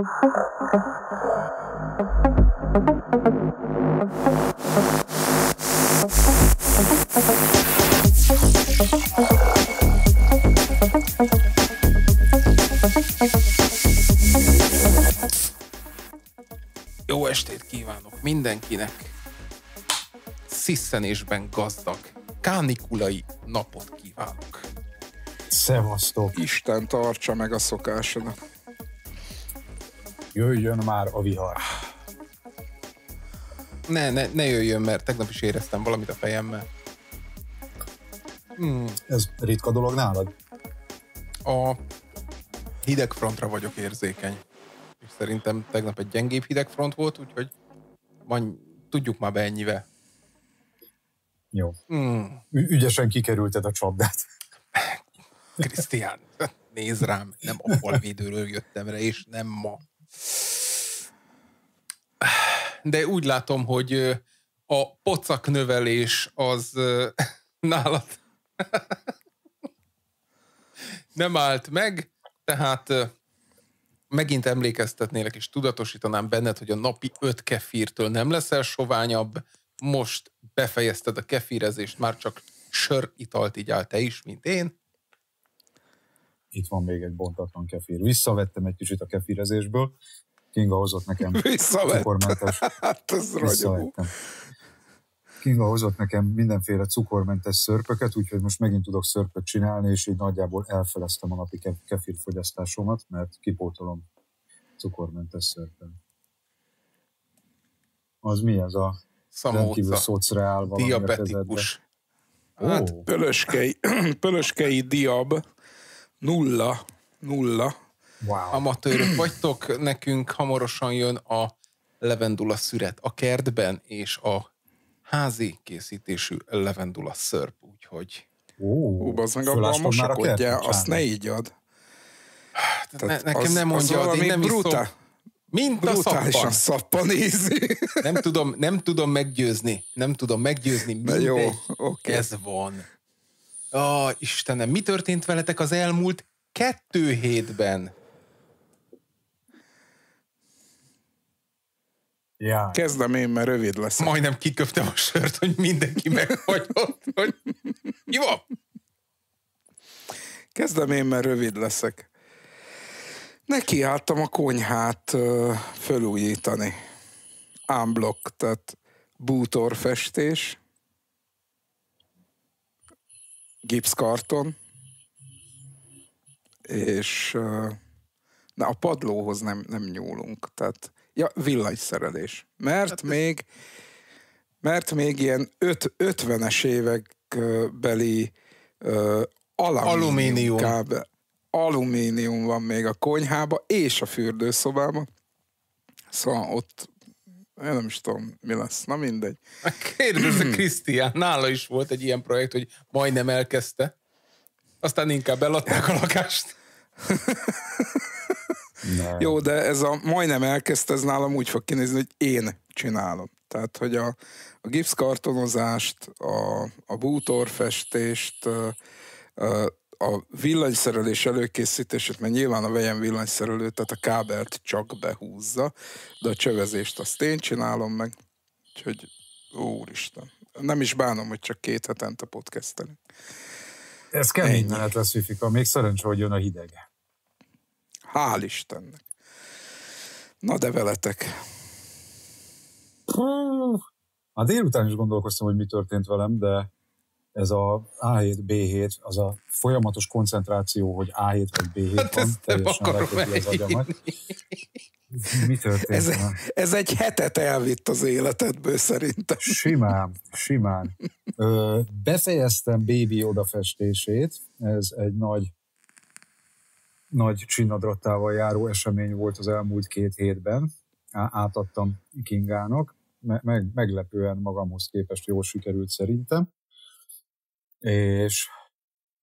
Jó estét kívánok mindenkinek! Sziszenésben gazdag, kánikulai napot kívánok! Szevasztok! Isten tartsa meg a szokásodat! Jöjjön már a vihar. Ne, ne, ne jöjjön, mert tegnap is éreztem valamit a fejemmel. Hmm. Ez ritka dolog nálad? A hideg frontra vagyok érzékeny. És szerintem tegnap egy gyengébb hideg front volt, úgyhogy majd tudjuk már be ennyivel. Jó. Mm. Ügyesen kikerülted a csapdát. Krisztián, nézd rám, nem a falvédőről jöttem rá, és nem ma. De úgy látom, hogy a pocak növelés az nálad nem állt meg, tehát megint emlékeztetnélek és tudatosítanám benned, hogy a napi öt kefírtől nem leszel soványabb, most befejezted a kefírezést, már csak sör italt igyál te is, mint én, itt van még egy bontatlan kefir. Visszavettem egy kicsit a kefírezésből, Kinga hozott nekem cukormentes. hát ez Visszavettem. Kinga hozott nekem mindenféle cukormentes szörpöket, úgyhogy most megint tudok szörpöt csinálni, és így nagyjából elfeleztem a napi ke- mert kipótolom cukormentes szörpön. Az mi ez a rendkívül szocreál valami Diabetikus. Hát, pölöskei, pölöskei diab nulla, nulla. Wow. Amatőrök vagytok, nekünk hamarosan jön a levendula szüret a kertben, és a házi készítésű levendula szörp, úgyhogy... Ó, az meg abban a mosakodjá, azt ne így ad. Hát, ne, nekem az, nem mondja, az én nem brutál, iszom. Mint a szappan. szappan ízi. Nem tudom, nem tudom meggyőzni. Nem tudom meggyőzni. Mindegy, jó, okay. ez van. Ó, Istenem, mi történt veletek az elmúlt kettő hétben? Ja. Kezdem én, mert rövid lesz. Majdnem kiköptem a sört, hogy mindenki meghagyott, hogy jó. Kezdem én, mert rövid leszek. Nekiálltam a konyhát felújítani, fölújítani. Unblock, tehát bútorfestés gipszkarton, és na, a padlóhoz nem, nem nyúlunk. Tehát, ja, villanyszerelés. Mert hát még, mert még ilyen öt, 50-es évekbeli uh, alumínium, alumínium. Kábel, alumínium van még a konyhába és a fürdőszobában. Szóval ott én nem is tudom, mi lesz. Na mindegy. Hát Kérdezze Krisztián, nála is volt egy ilyen projekt, hogy majdnem elkezdte. Aztán inkább eladták a lakást. Nem. Jó, de ez a majdnem elkezdte, ez nálam úgy fog kinézni, hogy én csinálom. Tehát, hogy a, a gipszkartonozást, a, a bútorfestést, a, a, a villanyszerelés előkészítését, mert nyilván a vejem villanyszerelő, tehát a kábelt csak behúzza, de a csövezést azt én csinálom meg, úgyhogy úristen. Nem is bánom, hogy csak két hetente podcastelünk. Ez kemény menet lesz, Fifika. Még szerencsé, hogy jön a hideg. Hál' Istennek. Na de veletek. Hú. A délután is gondolkoztam, hogy mi történt velem, de ez a A7, B7, az a folyamatos koncentráció, hogy A7 vagy B7 hát van, teljesen leköti az agyamat. Mi történt? Ez, ez egy hetet elvitt az életedből szerintem. Simán, simán. Ö, befejeztem Baby odafestését, ez egy nagy nagy csinnadrattával járó esemény volt az elmúlt két hétben. Átadtam Kingának, meg, meglepően magamhoz képest jól sikerült szerintem és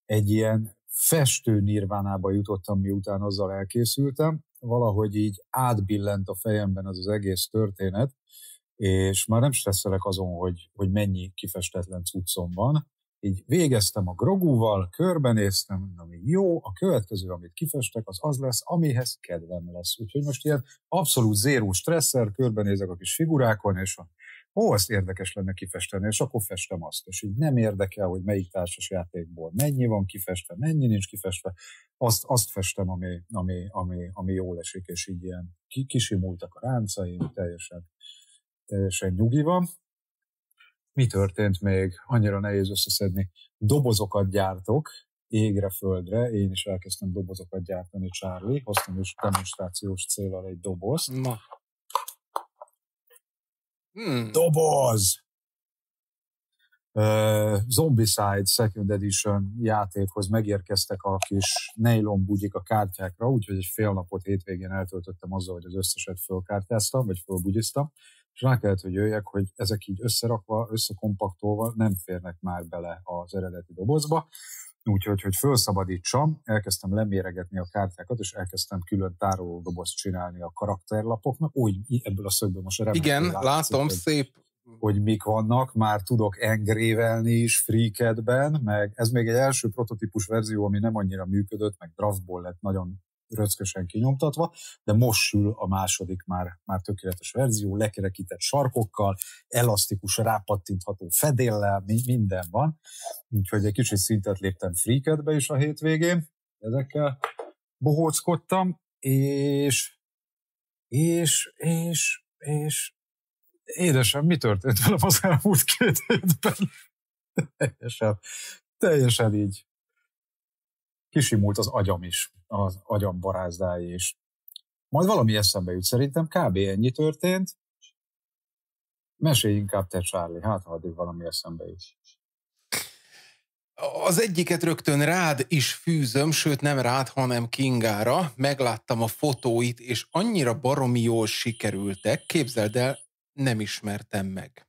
egy ilyen festő nirvánába jutottam, miután azzal elkészültem, valahogy így átbillent a fejemben az az egész történet, és már nem stresszelek azon, hogy, hogy mennyi kifestetlen cuccom van. Így végeztem a grogúval, körbenéztem, mondom, hogy jó, a következő, amit kifestek, az az lesz, amihez kedvem lesz. Úgyhogy most ilyen abszolút zéró stresszer, körbenézek a kis figurákon, és a ó, ezt érdekes lenne kifesteni, és akkor festem azt. És így nem érdekel, hogy melyik társas játékból mennyi van kifestve, mennyi nincs kifestve, azt, azt festem, ami, ami, ami, ami jól esik, és így ilyen kisimultak a ráncaim, teljesen, teljesen nyugi van. Mi történt még? Annyira nehéz összeszedni. Dobozokat gyártok, égre, földre. Én is elkezdtem dobozokat gyártani, Charlie. Hoztam is demonstrációs célral egy dobozt. Na Hmm. Doboz! Uh, Zombicide Second Edition játékhoz megérkeztek a kis nylon bugyik a kártyákra, úgyhogy egy fél napot hétvégén eltöltöttem azzal, hogy az összeset fölkártyáztam, vagy fölbugyiztam, és rá kellett, hogy jöjjek, hogy ezek így összerakva, összekompaktolva nem férnek már bele az eredeti dobozba, Úgyhogy, hogy felszabadítsam, elkezdtem leméregetni a kártyákat, és elkezdtem külön tárolódobozt csinálni a karakterlapoknak. Úgy, ebből a szögből most remélem. Igen, látszik, látom, hogy, szép. Hogy mik vannak, már tudok engrévelni is freekedben, meg ez még egy első prototípus verzió, ami nem annyira működött, meg draftból lett nagyon röckösen kinyomtatva, de most sül a második már, már tökéletes verzió, lekerekített sarkokkal, elasztikus, rápattintható fedéllel, minden van. Úgyhogy egy kicsit szintet léptem be is a hétvégén, ezekkel bohóckodtam, és, és, és, és édesem, mi történt velem az elmúlt két hétben? teljesen, teljesen így kisimult az agyam is, az agyam barázdái is. Majd valami eszembe jut, szerintem kb. ennyi történt. Mesélj inkább te, Charlie, hát ha addig valami eszembe jut. Az egyiket rögtön rád is fűzöm, sőt nem rád, hanem Kingára. Megláttam a fotóit, és annyira baromi jól sikerültek, képzeld el, nem ismertem meg.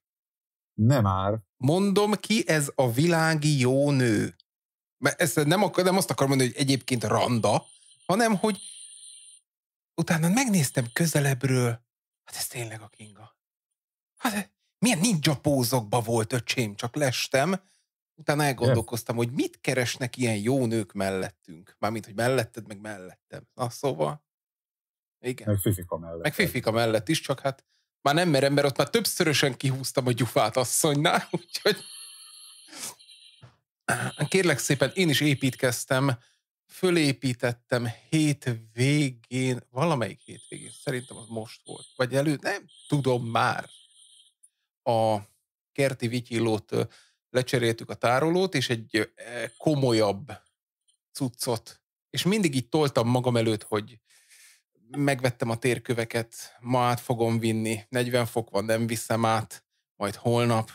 Nem már. Mondom ki, ez a világi jó nő. Mert ezt nem, akar, nem azt akarom mondani, hogy egyébként randa, hanem hogy utána megnéztem közelebbről, hát ez tényleg a Kinga. Hát milyen ninja pózokba volt öcsém, csak lestem. Utána elgondolkoztam, hogy mit keresnek ilyen jó nők mellettünk. Mármint, hogy melletted, meg mellettem. Na szóval, igen. Meg Fifika mellett. Meg Fifika mellett is, csak hát már nem merem, mert ott már többszörösen kihúztam a gyufát asszonynál, úgyhogy kérlek szépen, én is építkeztem, fölépítettem hétvégén, valamelyik hétvégén, szerintem az most volt, vagy előtt, nem tudom már, a kerti vityillót lecseréltük a tárolót, és egy komolyabb cuccot, és mindig így toltam magam előtt, hogy megvettem a térköveket, ma át fogom vinni, 40 fok van, nem viszem át, majd holnap,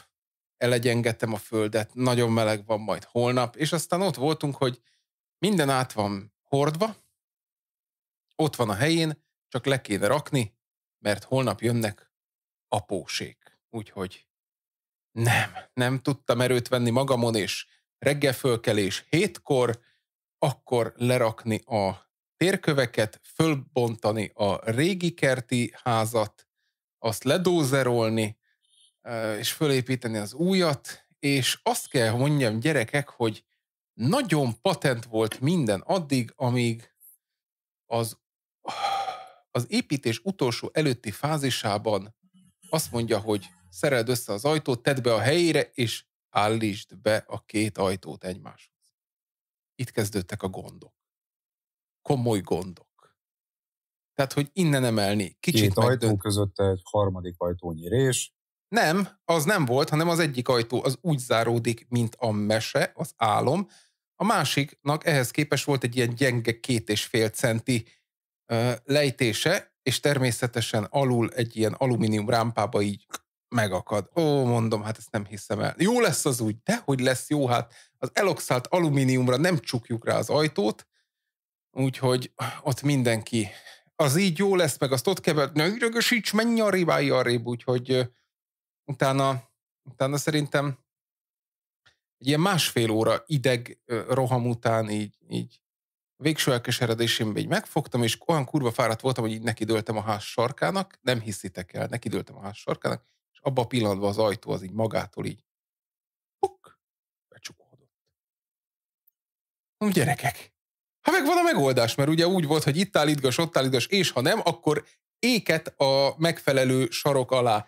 elegyengetem a földet, nagyon meleg van majd holnap, és aztán ott voltunk, hogy minden át van hordva, ott van a helyén, csak le kéne rakni, mert holnap jönnek apósék. Úgyhogy nem, nem tudtam erőt venni magamon, és reggel fölkelés hétkor, akkor lerakni a térköveket, fölbontani a régi kerti házat, azt ledózerolni, és fölépíteni az újat, és azt kell mondjam gyerekek, hogy nagyon patent volt minden addig, amíg az, az építés utolsó előtti fázisában azt mondja, hogy szereld össze az ajtót, tedd be a helyére, és állítsd be a két ajtót egymáshoz. Itt kezdődtek a gondok. Komoly gondok. Tehát, hogy innen emelni. Kicsit két megdönt... ajtó között egy harmadik ajtónyi rés, nem, az nem volt, hanem az egyik ajtó az úgy záródik, mint a mese, az álom. A másiknak ehhez képes volt egy ilyen gyenge két és fél centi ö, lejtése, és természetesen alul egy ilyen alumínium rámpába így megakad. Ó, mondom, hát ezt nem hiszem el. Jó lesz az úgy, de hogy lesz jó, hát az eloxált alumíniumra nem csukjuk rá az ajtót, úgyhogy ott mindenki az így jó lesz, meg azt ott kell, ne ürögösíts, menj a ribája arrébb, úgyhogy utána, utána szerintem egy ilyen másfél óra ideg roham után így, így végső elkeseredésémben így megfogtam, és olyan kurva fáradt voltam, hogy így nekidőltem a ház sarkának, nem hiszitek el, nekidőltem a ház sarkának, és abba a pillanatban az ajtó az így magától így puk, becsukódott. Na, gyerekek, ha megvan a megoldás, mert ugye úgy volt, hogy itt állítgas, ott állítgas, és ha nem, akkor éket a megfelelő sarok alá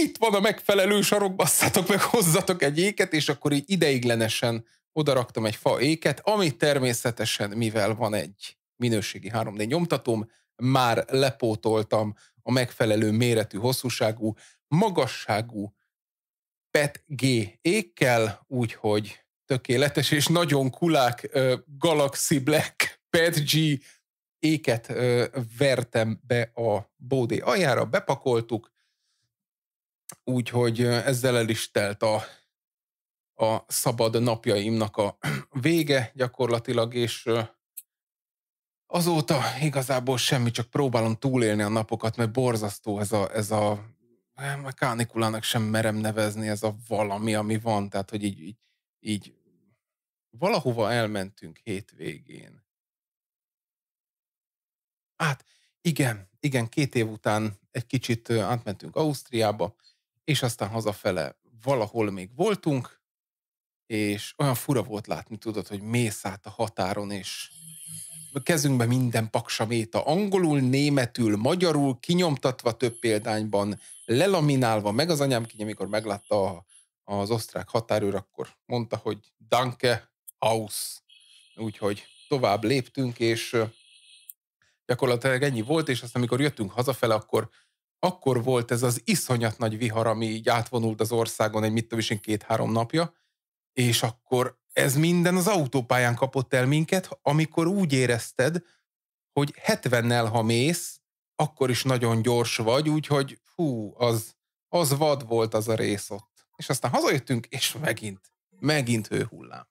itt van a megfelelő sarok, basszatok meg, hozzatok egy éket, és akkor így ideiglenesen odaraktam egy fa éket, ami természetesen, mivel van egy minőségi 3D nyomtatóm, már lepótoltam a megfelelő méretű, hosszúságú, magasságú PET G ékkel, úgyhogy tökéletes és nagyon kulák uh, Galaxy Black PET G éket uh, vertem be a bódé aljára, bepakoltuk, Úgyhogy ezzel el is telt a, a szabad napjaimnak a vége gyakorlatilag, és azóta igazából semmi, csak próbálom túlélni a napokat, mert borzasztó ez a, ez a kánikulának sem merem nevezni ez a valami, ami van, tehát hogy így, így, így valahova elmentünk hétvégén. Hát igen, igen, két év után egy kicsit átmentünk Ausztriába, és aztán hazafele valahol még voltunk, és olyan fura volt látni, tudod, hogy mész át a határon, és a kezünkbe minden paksa méta angolul, németül, magyarul, kinyomtatva több példányban, lelaminálva, meg az anyám kiny, amikor meglátta a, az osztrák határőr, akkor mondta, hogy danke, aus. Úgyhogy tovább léptünk, és gyakorlatilag ennyi volt, és aztán amikor jöttünk hazafele, akkor akkor volt ez az iszonyat nagy vihar, ami így átvonult az országon egy mit is, két-három napja, és akkor ez minden az autópályán kapott el minket, amikor úgy érezted, hogy 70-nel, ha mész, akkor is nagyon gyors vagy, úgyhogy hú, az, az vad volt az a rész ott. És aztán hazajöttünk, és megint, megint hőhullám.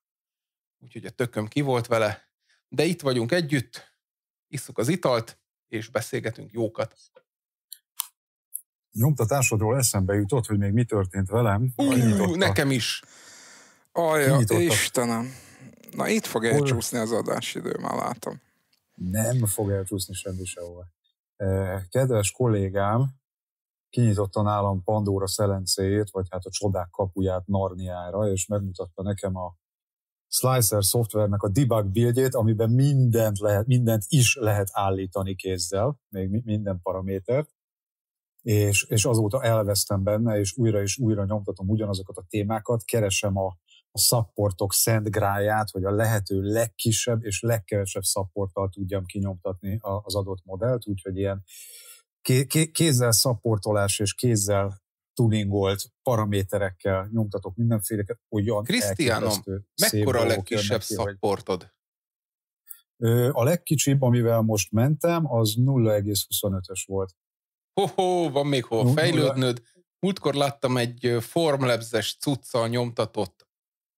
Úgyhogy a tököm ki volt vele, de itt vagyunk együtt, isszuk az italt, és beszélgetünk jókat nyomtatásodról eszembe jutott, hogy még mi történt velem. Ú, nekem is. Alja, Istenem. Na itt fog elcsúszni az adásidő, már látom. Nem fog elcsúszni semmi sehova. E, kedves kollégám kinyitotta nálam Pandóra szelencéjét, vagy hát a csodák kapuját Narniára, és megmutatta nekem a Slicer szoftvernek a debug buildjét, amiben mindent, lehet, mindent is lehet állítani kézzel, még minden paramétert és, és azóta elvesztem benne, és újra és újra nyomtatom ugyanazokat a témákat, keresem a, a szapportok szent gráját, hogy a lehető legkisebb és legkevesebb szapporttal tudjam kinyomtatni a, az adott modellt, úgyhogy ilyen ké, ké, kézzel szapportolás és kézzel tuningolt paraméterekkel nyomtatok mindenféleket, olyan Krisztiánom, mekkora a legkisebb ki, szapportod? Hogy... A legkicsibb, amivel most mentem, az 0,25-ös volt ho-ho, van még hova fejlődnöd. Múltkor láttam egy formlebzes cuccal nyomtatott,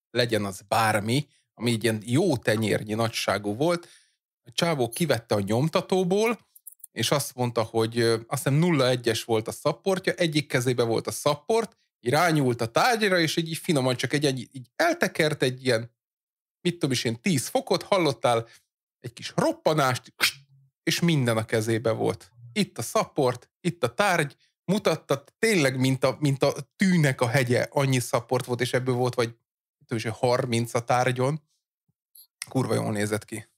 legyen az bármi, ami egy ilyen jó tenyérnyi nagyságú volt. A csávó kivette a nyomtatóból, és azt mondta, hogy azt hiszem 0-1-es volt a szapportja, egyik kezébe volt a szapport, így rányúlt a tárgyra, és így, így finoman csak egy, egy így eltekert egy ilyen, mit tudom is én, 10 fokot, hallottál egy kis roppanást, és minden a kezébe volt itt a szaport, itt a tárgy, mutatta tényleg, mint a, mint a tűnek a hegye, annyi szaport volt, és ebből volt vagy is 30 a tárgyon. Kurva jól nézett ki.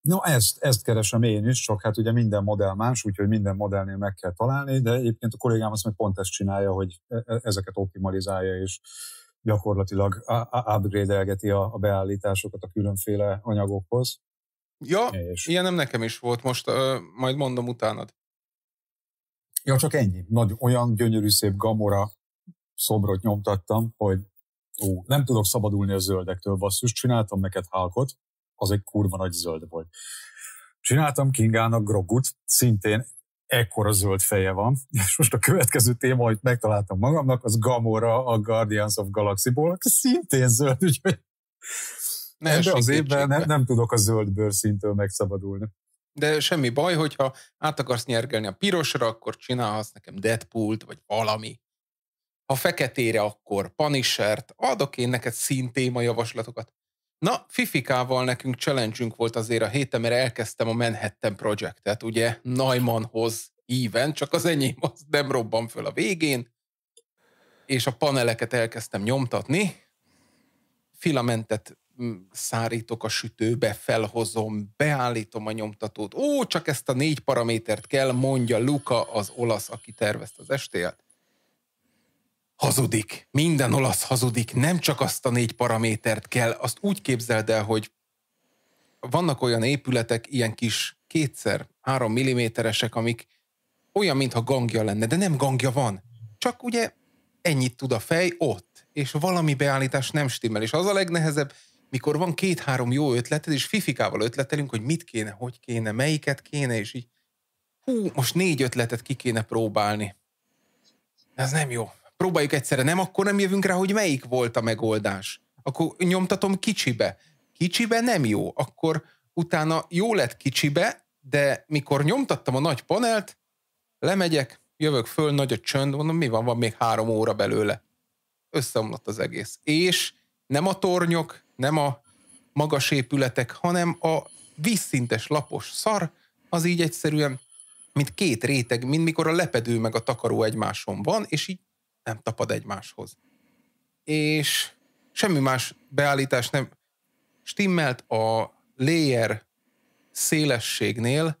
No, ezt, ezt keresem én is, csak hát ugye minden modell más, úgyhogy minden modellnél meg kell találni, de egyébként a kollégám azt meg pont ezt csinálja, hogy e, e, ezeket optimalizálja, és gyakorlatilag upgrade-elgeti a, a beállításokat a különféle anyagokhoz. Ja, teljes. ilyen nem nekem is volt most, ö, majd mondom utánad. Ja, csak ennyi. Nagy, olyan gyönyörű szép gamora szobrot nyomtattam, hogy ó, nem tudok szabadulni a zöldektől, basszus, csináltam neked hálkot, az egy kurva nagy zöld volt. Csináltam Kingának grogut, szintén ekkora zöld feje van, és most a következő téma, amit megtaláltam magamnak, az Gamora a Guardians of Galaxy-ból, szintén zöld, úgyhogy nem, de az évben nem, nem tudok a zöld bőrszintől megszabadulni. De semmi baj, hogyha át akarsz nyergelni a pirosra, akkor csinálhatsz nekem deadpool vagy valami. Ha feketére, akkor Punishert, adok én neked színtéma javaslatokat. Na, Fifikával nekünk challenge volt azért a héten, mert elkezdtem a Manhattan Project-et, ugye Neumann-hoz íven, csak az enyém az nem robban föl a végén, és a paneleket elkezdtem nyomtatni, filamentet Mm, szárítok a sütőbe, felhozom, beállítom a nyomtatót. Ó, csak ezt a négy paramétert kell, mondja Luca, az olasz, aki tervezte az estéját. Hazudik. Minden olasz hazudik. Nem csak azt a négy paramétert kell. Azt úgy képzeld el, hogy vannak olyan épületek, ilyen kis kétszer, három milliméteresek, amik olyan, mintha gangja lenne, de nem gangja van. Csak ugye ennyit tud a fej ott, és valami beállítás nem stimmel. És az a legnehezebb, mikor van két-három jó ötleted, és fifikával ötletelünk, hogy mit kéne, hogy kéne, melyiket kéne, és így hú, most négy ötletet ki kéne próbálni. Ez nem jó. Próbáljuk egyszerre, nem? Akkor nem jövünk rá, hogy melyik volt a megoldás. Akkor nyomtatom kicsibe. Kicsibe nem jó. Akkor utána jó lett kicsibe, de mikor nyomtattam a nagy panelt, lemegyek, jövök föl, nagy a csönd, mondom, mi van, van még három óra belőle. Összeomlott az egész. És nem a tornyok, nem a magas épületek, hanem a vízszintes lapos szar, az így egyszerűen, mint két réteg, mint mikor a lepedő meg a takaró egymáson van, és így nem tapad egymáshoz. És semmi más beállítás nem stimmelt a layer szélességnél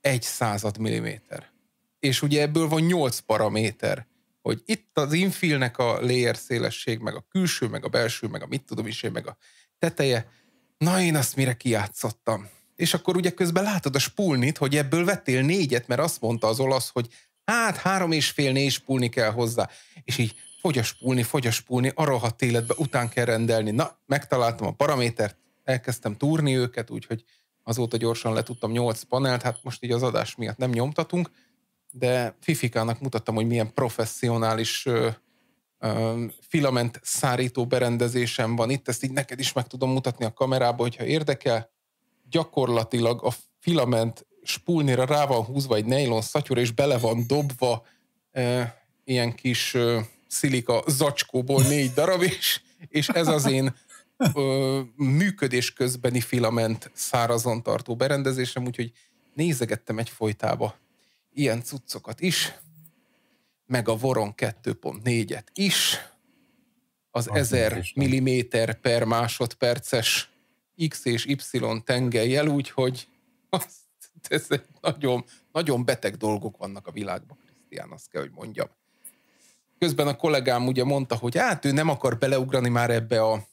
egy század milliméter. És ugye ebből van 8 paraméter hogy itt az infilnek a layer szélesség, meg a külső, meg a belső, meg a mit tudom is meg a teteje, na én azt mire kijátszottam. És akkor ugye közben látod a spulnit, hogy ebből vettél négyet, mert azt mondta az olasz, hogy hát három és fél négy spulni kell hozzá. És így fogy a spulni, fogy a spulni, a rohadt életbe után kell rendelni. Na, megtaláltam a paramétert, elkezdtem túrni őket, úgyhogy azóta gyorsan letudtam nyolc panelt, hát most így az adás miatt nem nyomtatunk, de Fifikának mutattam, hogy milyen professzionális ö, ö, filament szárító berendezésem van itt, ezt így neked is meg tudom mutatni a kamerába, hogyha érdekel. Gyakorlatilag a filament spulnira rá van húzva egy nylon szatyúra, és bele van dobva ö, ilyen kis ö, szilika zacskóból négy darab, is, és ez az én ö, működés közbeni filament szárazon tartó berendezésem, úgyhogy nézegettem egy folytába ilyen cuccokat is, meg a Voron 2.4-et is, az Azt 1000 mm per másodperces X és Y tengelyel, úgyhogy ez egy nagyon, nagyon beteg dolgok vannak a világban, Krisztián, azt kell, hogy mondjam. Közben a kollégám ugye mondta, hogy hát ő nem akar beleugrani már ebbe a,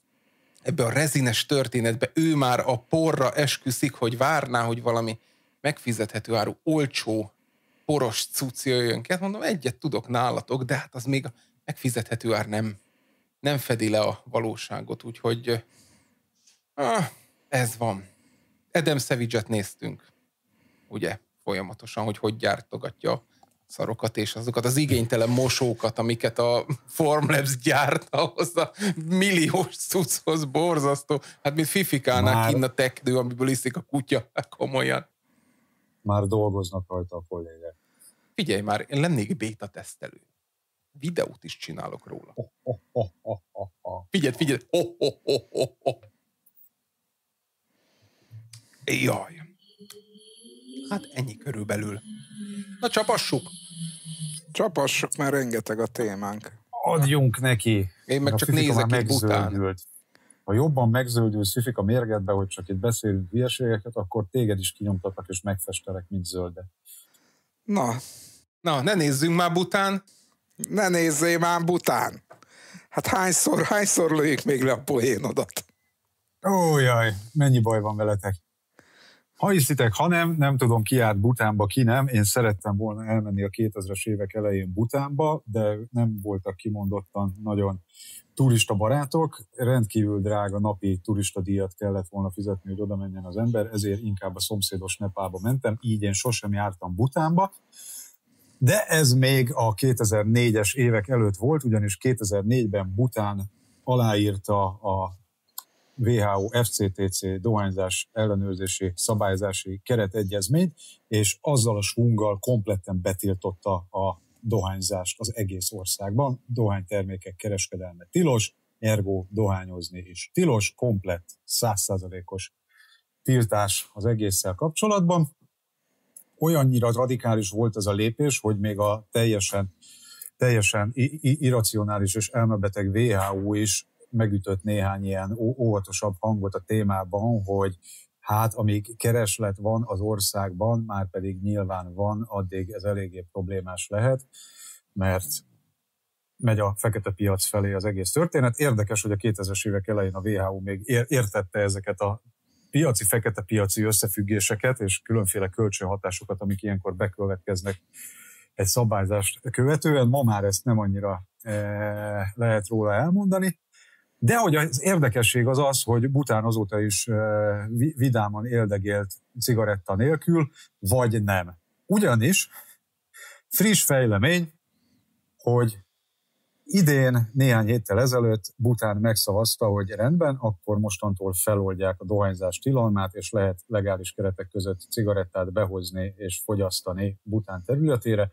ebbe a rezines történetbe, ő már a porra esküszik, hogy várná, hogy valami megfizethető áru olcsó poros cucc jöjjön ki. Hát mondom, egyet tudok nálatok, de hát az még megfizethető ár nem, nem fedi le a valóságot, úgyhogy ah, ez van. Edem savage néztünk, ugye, folyamatosan, hogy hogy gyártogatja a szarokat és azokat az igénytelen mosókat, amiket a Formlabs gyárt ahhoz a milliós cucchoz borzasztó. Hát mint fifikálnák Már... innen a teknő, amiből iszik a kutya, komolyan már dolgoznak rajta a kollégák. Figyelj már, én lennék béta tesztelő. Videót is csinálok róla. figyelj, figyelj! Jaj! Hát ennyi körülbelül. Na csapassuk! Csapassuk, mert rengeteg a témánk. Adjunk neki! Én meg Na, csak nézek egy bután ha jobban megzöldül szifik a mérgedbe, hogy csak itt beszélünk hülyeségeket, akkor téged is kinyomtatnak és megfestelek, mint zölde. Na, na, ne nézzünk már bután. Ne nézzél már bután. Hát hányszor, hányszor lőjük még le a poénodat? Ó, jaj, mennyi baj van veletek. Ha hiszitek, ha nem, nem tudom ki járt Butánba, ki nem. Én szerettem volna elmenni a 2000-es évek elején Butánba, de nem voltak kimondottan nagyon turista barátok, rendkívül drága napi turista díjat kellett volna fizetni, hogy oda menjen az ember, ezért inkább a szomszédos Nepába mentem, így én sosem jártam Butánba, de ez még a 2004-es évek előtt volt, ugyanis 2004-ben Bután aláírta a WHO FCTC dohányzás ellenőrzési szabályzási keretegyezményt, és azzal a sunggal kompletten betiltotta a dohányzás az egész országban, dohánytermékek kereskedelme tilos, ergo dohányozni is tilos, komplett, százszázalékos tiltás az egésszel kapcsolatban. Olyannyira radikális volt ez a lépés, hogy még a teljesen, teljesen irracionális és elmebeteg WHO is megütött néhány ilyen óvatosabb hangot a témában, hogy hát amíg kereslet van az országban, már pedig nyilván van, addig ez eléggé problémás lehet, mert megy a fekete piac felé az egész történet. Érdekes, hogy a 2000-es évek elején a WHO még értette ezeket a piaci, fekete piaci összefüggéseket és különféle kölcsönhatásokat, amik ilyenkor bekövetkeznek egy szabályzást követően. Ma már ezt nem annyira e, lehet róla elmondani. De hogy az érdekesség az az, hogy Bután azóta is vidáman éldegélt cigaretta nélkül, vagy nem. Ugyanis friss fejlemény, hogy idén, néhány héttel ezelőtt Bután megszavazta, hogy rendben, akkor mostantól feloldják a dohányzás tilalmát, és lehet legális keretek között cigarettát behozni és fogyasztani Bután területére.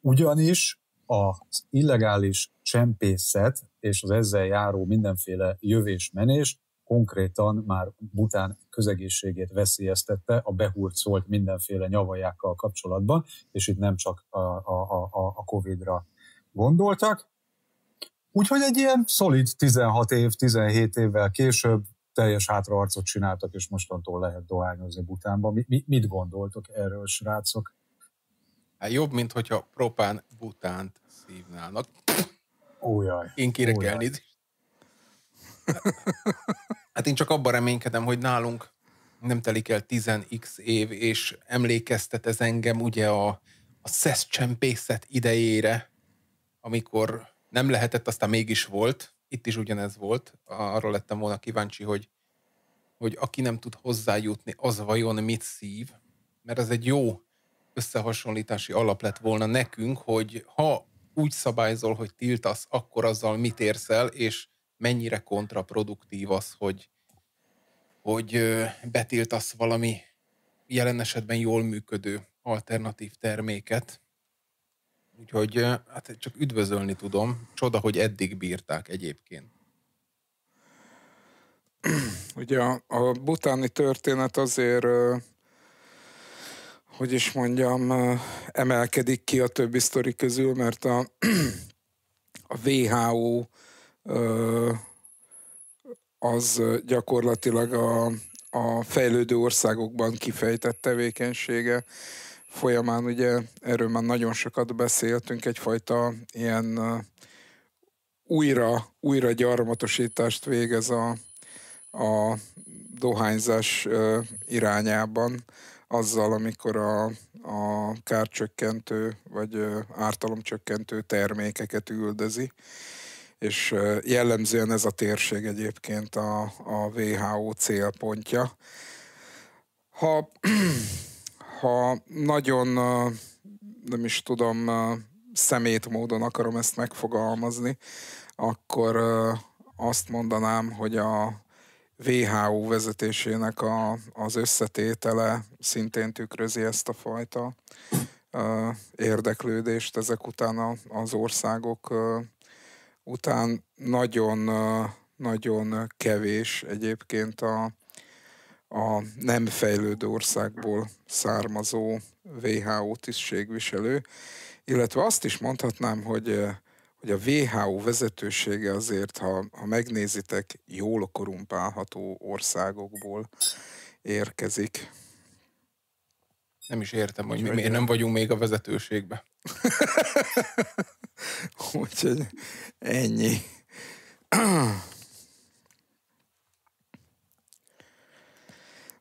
Ugyanis az illegális csempészet és az ezzel járó mindenféle jövésmenés konkrétan már Bután közegészségét veszélyeztette, a behurcolt mindenféle nyavajákkal kapcsolatban, és itt nem csak a, a, a, a Covid-ra gondoltak. Úgyhogy egy ilyen szolid 16 év, 17 évvel később teljes hátraarcot csináltak, és mostantól lehet dohányozni Butánban. Mi, mi, mit gondoltok erről, srácok? Hát jobb, mint hogyha propán butánt szívnának. Ójaj. Én kérek ójaj. elnézést. Hát én csak abban reménykedem, hogy nálunk nem telik el 10x év, és emlékeztet ez engem ugye a, a szesz csempészet idejére, amikor nem lehetett, aztán mégis volt. Itt is ugyanez volt. Arról lettem volna kíváncsi, hogy, hogy aki nem tud hozzájutni, az vajon mit szív? Mert ez egy jó összehasonlítási alap lett volna nekünk, hogy ha úgy szabályzol, hogy tiltasz, akkor azzal mit érsz el, és mennyire kontraproduktív az, hogy, hogy betiltasz valami jelen esetben jól működő alternatív terméket. Úgyhogy hát csak üdvözölni tudom. Csoda, hogy eddig bírták egyébként. Ugye a, a butáni történet azért hogy is mondjam, emelkedik ki a többi sztori közül, mert a, a WHO az gyakorlatilag a, a fejlődő országokban kifejtett tevékenysége folyamán, ugye erről már nagyon sokat beszéltünk, egyfajta ilyen újra, újra gyarmatosítást végez a, a dohányzás irányában azzal, amikor a, a kárcsökkentő vagy ártalomcsökkentő termékeket üldözi, és jellemzően ez a térség egyébként a, a WHO célpontja. Ha, ha nagyon, nem is tudom, szemét módon akarom ezt megfogalmazni, akkor azt mondanám, hogy a, WHO vezetésének a, az összetétele szintén tükrözi ezt a fajta ö, érdeklődést ezek után a az országok ö, után nagyon, ö, nagyon kevés egyébként a, a nem fejlődő országból származó WHO tisztségviselő, illetve azt is mondhatnám, hogy hogy a WHO vezetősége azért, ha, ha megnézitek, jól korumpálható országokból érkezik. Nem is értem, hogy miért nem vagyunk még a vezetőségbe. Úgyhogy ennyi.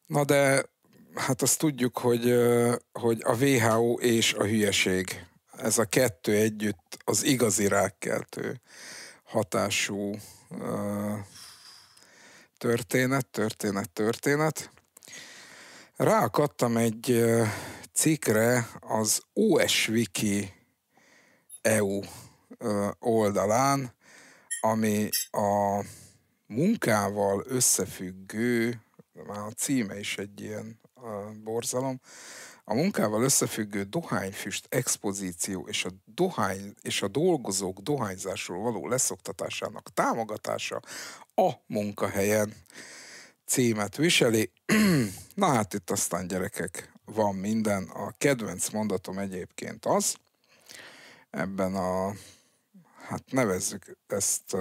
Na de hát azt tudjuk, hogy, hogy a WHO és a hülyeség ez a kettő együtt az igazi rákkeltő hatású történet, történet, történet. Ráakadtam egy cikre az OSWiki EU oldalán, ami a munkával összefüggő, már a címe is egy ilyen borzalom, a munkával összefüggő dohányfüst expozíció és a, dohány, és a dolgozók dohányzásról való leszoktatásának támogatása a munkahelyen címet viseli. Na hát itt aztán gyerekek, van minden. A kedvenc mondatom egyébként az, ebben a, hát nevezzük ezt,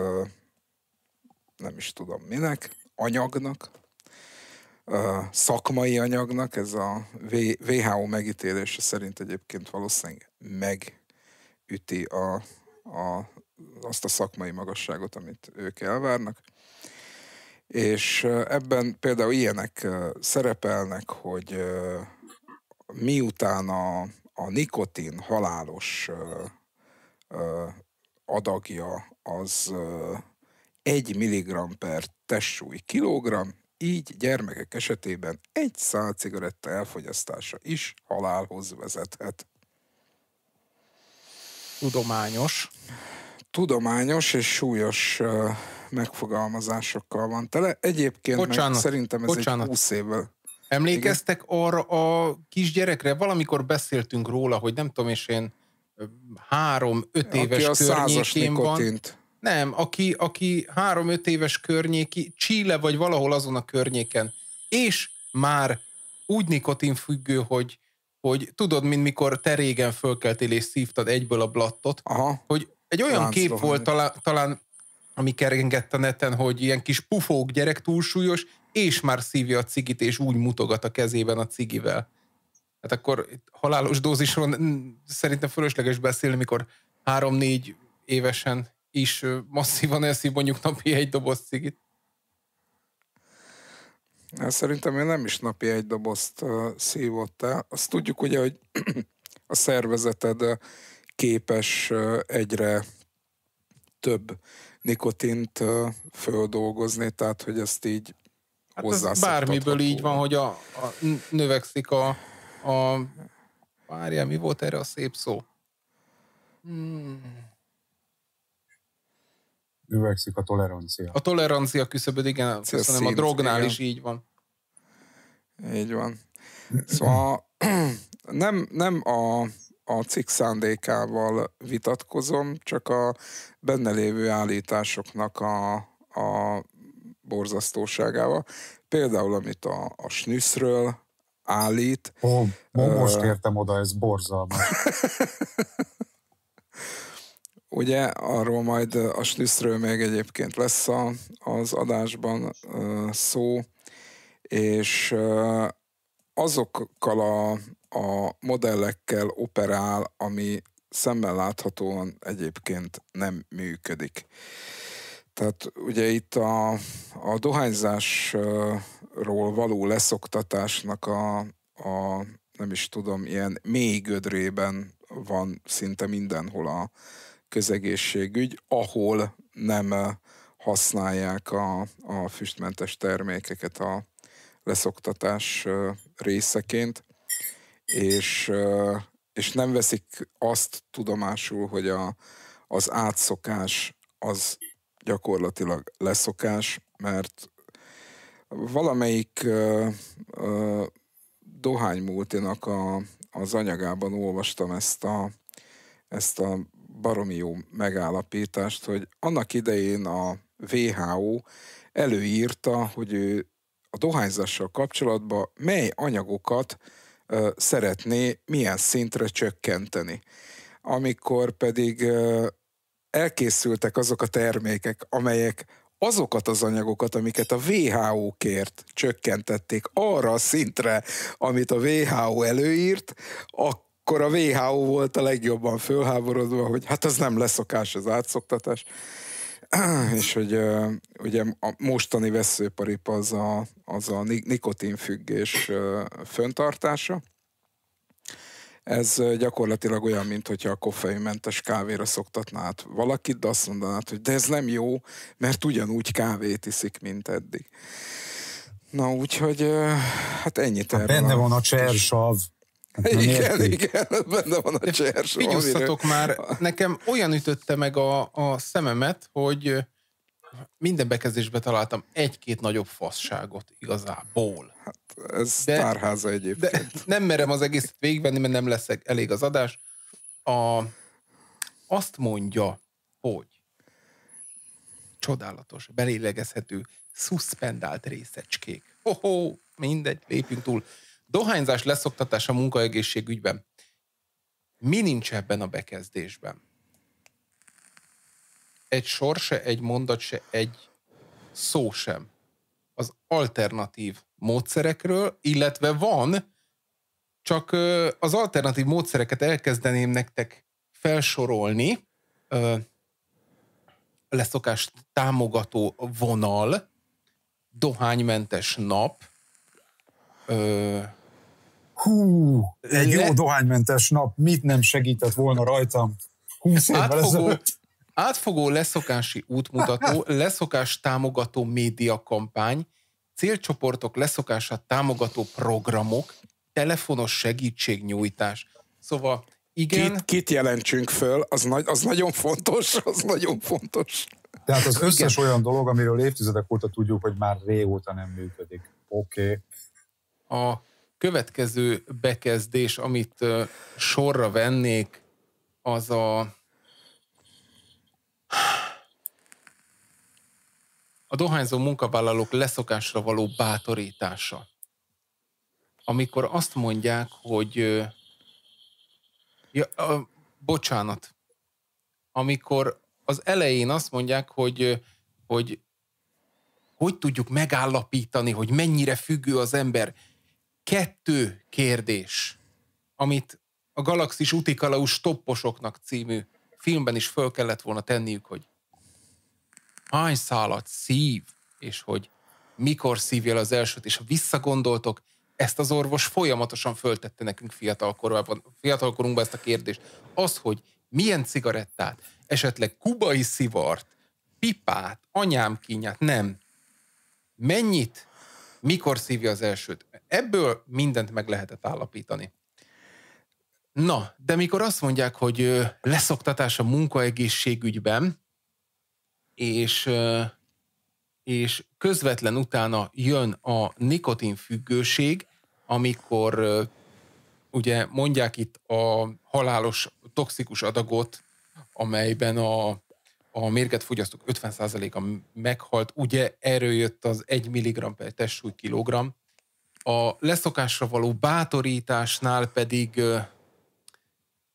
nem is tudom minek, anyagnak, szakmai anyagnak, ez a WHO megítélése szerint egyébként valószínűleg megüti a, a, azt a szakmai magasságot, amit ők elvárnak. És ebben például ilyenek szerepelnek, hogy miután a, a nikotin halálos adagja az 1 mg per testsúly kilogram, így gyermekek esetében egy szál cigaretta elfogyasztása is halálhoz vezethet. Tudományos. Tudományos és súlyos megfogalmazásokkal van tele. Egyébként bocsánat, meg szerintem ez bocsánat. egy 20 évvel. Emlékeztek Igen? arra a kisgyerekre? Valamikor beszéltünk róla, hogy nem tudom, és én három-öt éves Aki a környékén van. Nem, aki, aki három-öt éves környéki, Chile vagy valahol azon a környéken, és már úgy függő, hogy, hogy tudod, mint mikor te régen fölkeltél és szívtad egyből a blattot, Aha. hogy egy olyan Lánc kép volt talán, talán, ami kerengett a neten, hogy ilyen kis pufók gyerek túlsúlyos, és már szívja a cigit, és úgy mutogat a kezében a cigivel. Hát akkor halálos dózisról szerintem fölösleges beszélni, mikor három-négy évesen is masszívan eszi mondjuk napi egy doboz cigit. Hát szerintem én nem is napi egy dobozt szívott el. Azt tudjuk ugye, hogy a szervezeted képes egyre több nikotint földolgozni, tehát hogy ezt így hát ez Bármiből így van, hogy a, a növekszik a, a... Várjál, mi volt erre a szép szó? Hmm növekszik a tolerancia. A tolerancia küszöböd, igen, a köszönöm, szint, a drognál igen. is így van. Így van. Szóval nem, nem a, a cikk szándékával vitatkozom, csak a benne lévő állításoknak a, a borzasztóságával. Például, amit a, a snüszről állít. Ó, oh, most értem oda, ez borzalmas. Ugye arról majd a Sliszről még egyébként lesz a, az adásban uh, szó, és uh, azokkal a, a modellekkel operál, ami szemmel láthatóan egyébként nem működik. Tehát ugye itt a, a dohányzásról való leszoktatásnak a, a nem is tudom, ilyen mély gödrében van szinte mindenhol a, közegészségügy, ahol nem eh, használják a, a füstmentes termékeket a leszoktatás eh, részeként, és, eh, és nem veszik azt tudomásul, hogy a, az átszokás az gyakorlatilag leszokás, mert valamelyik dohánymúltinak a, az anyagában olvastam ezt a, ezt a baromi jó megállapítást, hogy annak idején a WHO előírta, hogy ő a dohányzással kapcsolatban mely anyagokat ö, szeretné milyen szintre csökkenteni. Amikor pedig ö, elkészültek azok a termékek, amelyek azokat az anyagokat, amiket a WHO kért, csökkentették arra a szintre, amit a WHO előírt, akkor akkor a WHO volt a legjobban fölháborodva, hogy hát ez nem leszokás, ez átszoktatás. És hogy ugye a mostani veszőparip az a, az a nikotinfüggés föntartása. Ez gyakorlatilag olyan, mint hogyha a koffeinmentes kávéra szoktatnád valakit, de azt mondanád, hogy de ez nem jó, mert ugyanúgy kávét iszik, mint eddig. Na úgyhogy hát ennyit hát erről. Benne van a csersav. Igen, igen, benne van a csers. Figyosszatok már, nekem olyan ütötte meg a, a szememet, hogy minden bekezdésbe találtam egy-két nagyobb fasságot igazából. Hát ez de, tárháza egyébként. De nem merem az egészet végigvenni, mert nem lesz elég az adás. A, azt mondja, hogy csodálatos, belélegezhető, szuszpendált részecskék. Ho-ho, mindegy, lépjünk túl. Dohányzás leszoktatás a munkaegészségügyben. Mi nincs ebben a bekezdésben? Egy sor se, egy mondat se, egy szó sem. Az alternatív módszerekről, illetve van, csak az alternatív módszereket elkezdeném nektek felsorolni. Leszokás támogató vonal, dohánymentes nap, hú, egy jó dohánymentes nap, mit nem segített volna rajtam 20 évvel átfogó, ezelőtt. Átfogó leszokási útmutató, leszokás támogató médiakampány, célcsoportok leszokását támogató programok, telefonos segítségnyújtás. Szóval igen. Kit, kit jelentsünk föl, az, nagy, az nagyon fontos, az nagyon fontos. Tehát az összes igen. olyan dolog, amiről évtizedek óta tudjuk, hogy már régóta nem működik. Oké. Okay. A következő bekezdés, amit sorra vennék, az a a dohányzó munkavállalók leszokásra való bátorítása. Amikor azt mondják, hogy ja, a, bocsánat, amikor az elején azt mondják, hogy hogy, hogy tudjuk megállapítani, hogy mennyire függő az ember, kettő kérdés, amit a Galaxis Utikalaus Topposoknak című filmben is föl kellett volna tenniük, hogy hány szálat szív, és hogy mikor szívja az elsőt, és ha visszagondoltok, ezt az orvos folyamatosan föltette nekünk fiatalkorban, fiatalkorunkban ezt a kérdést. Az, hogy milyen cigarettát, esetleg kubai szivart, pipát, anyám kínját, nem. Mennyit mikor szívja az elsőt? Ebből mindent meg lehetett állapítani. Na, de mikor azt mondják, hogy leszoktatás a munkaegészségügyben, és, és közvetlen utána jön a nikotinfüggőség, amikor ugye mondják itt a halálos toxikus adagot, amelyben a a mérget fogyasztók 50%-a meghalt, ugye erről jött az 1 mg per testsúly kilogram. A leszokásra való bátorításnál pedig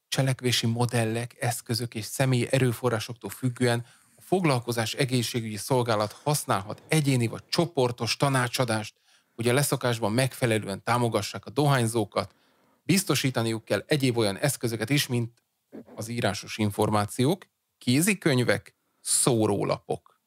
cselekvési modellek, eszközök és személyi erőforrásoktól függően a foglalkozás egészségügyi szolgálat használhat egyéni vagy csoportos tanácsadást, hogy a leszokásban megfelelően támogassák a dohányzókat, biztosítaniuk kell egyéb olyan eszközöket is, mint az írásos információk, kézikönyvek, szórólapok.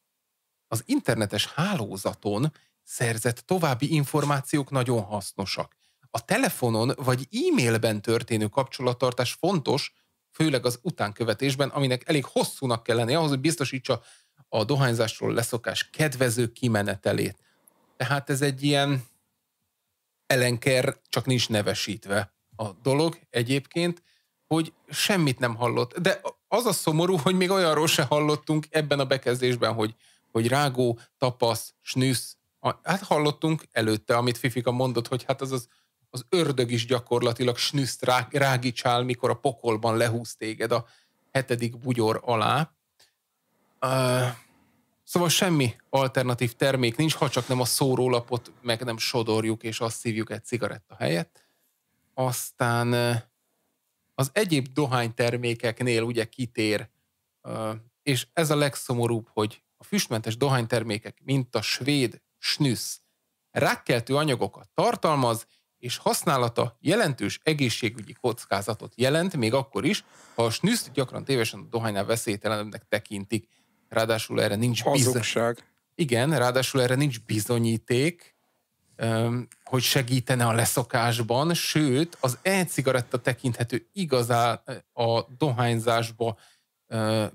Az internetes hálózaton szerzett további információk nagyon hasznosak. A telefonon vagy e-mailben történő kapcsolattartás fontos, főleg az utánkövetésben, aminek elég hosszúnak kell lennie ahhoz, hogy biztosítsa a dohányzásról leszokás kedvező kimenetelét. Tehát ez egy ilyen ellenker, csak nincs nevesítve a dolog egyébként, hogy semmit nem hallott. De az a szomorú, hogy még olyanról se hallottunk ebben a bekezdésben, hogy, hogy rágó, tapasz, snüsz. Hát hallottunk előtte, amit Fifika mondott, hogy hát az az, az ördög is gyakorlatilag snűszt rá, rágicsál, mikor a pokolban lehúz téged a hetedik bugyor alá. Uh, szóval semmi alternatív termék nincs, ha csak nem a szórólapot meg nem sodorjuk, és azt szívjuk egy cigaretta helyett. Aztán uh, az egyéb dohánytermékeknél ugye kitér, és ez a legszomorúbb, hogy a füstmentes dohánytermékek, mint a svéd snüsz, rákkeltő anyagokat tartalmaz, és használata jelentős egészségügyi kockázatot jelent, még akkor is, ha a snüszt gyakran tévesen a dohánynál veszélytelenebbnek tekintik. Ráadásul erre nincs bizonyíték. Igen, ráadásul erre nincs bizonyíték, hogy segítene a leszokásban, sőt, az e-cigaretta tekinthető igazán a dohányzásba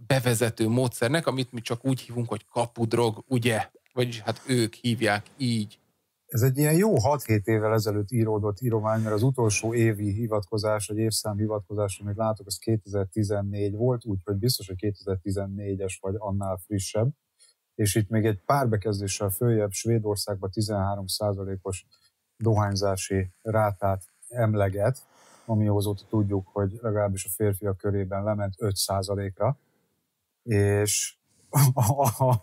bevezető módszernek, amit mi csak úgy hívunk, hogy kapudrog, ugye? Vagyis hát ők hívják így. Ez egy ilyen jó 6-7 évvel ezelőtt íródott írómány, mert az utolsó évi hivatkozás, vagy évszám hivatkozás, amit látok, az 2014 volt, úgyhogy biztos, hogy 2014-es vagy annál frissebb és itt még egy pár bekezdéssel följebb Svédországban 13%-os dohányzási rátát emleget, ami azóta tudjuk, hogy legalábbis a férfiak körében lement 5%-ra, és a, a,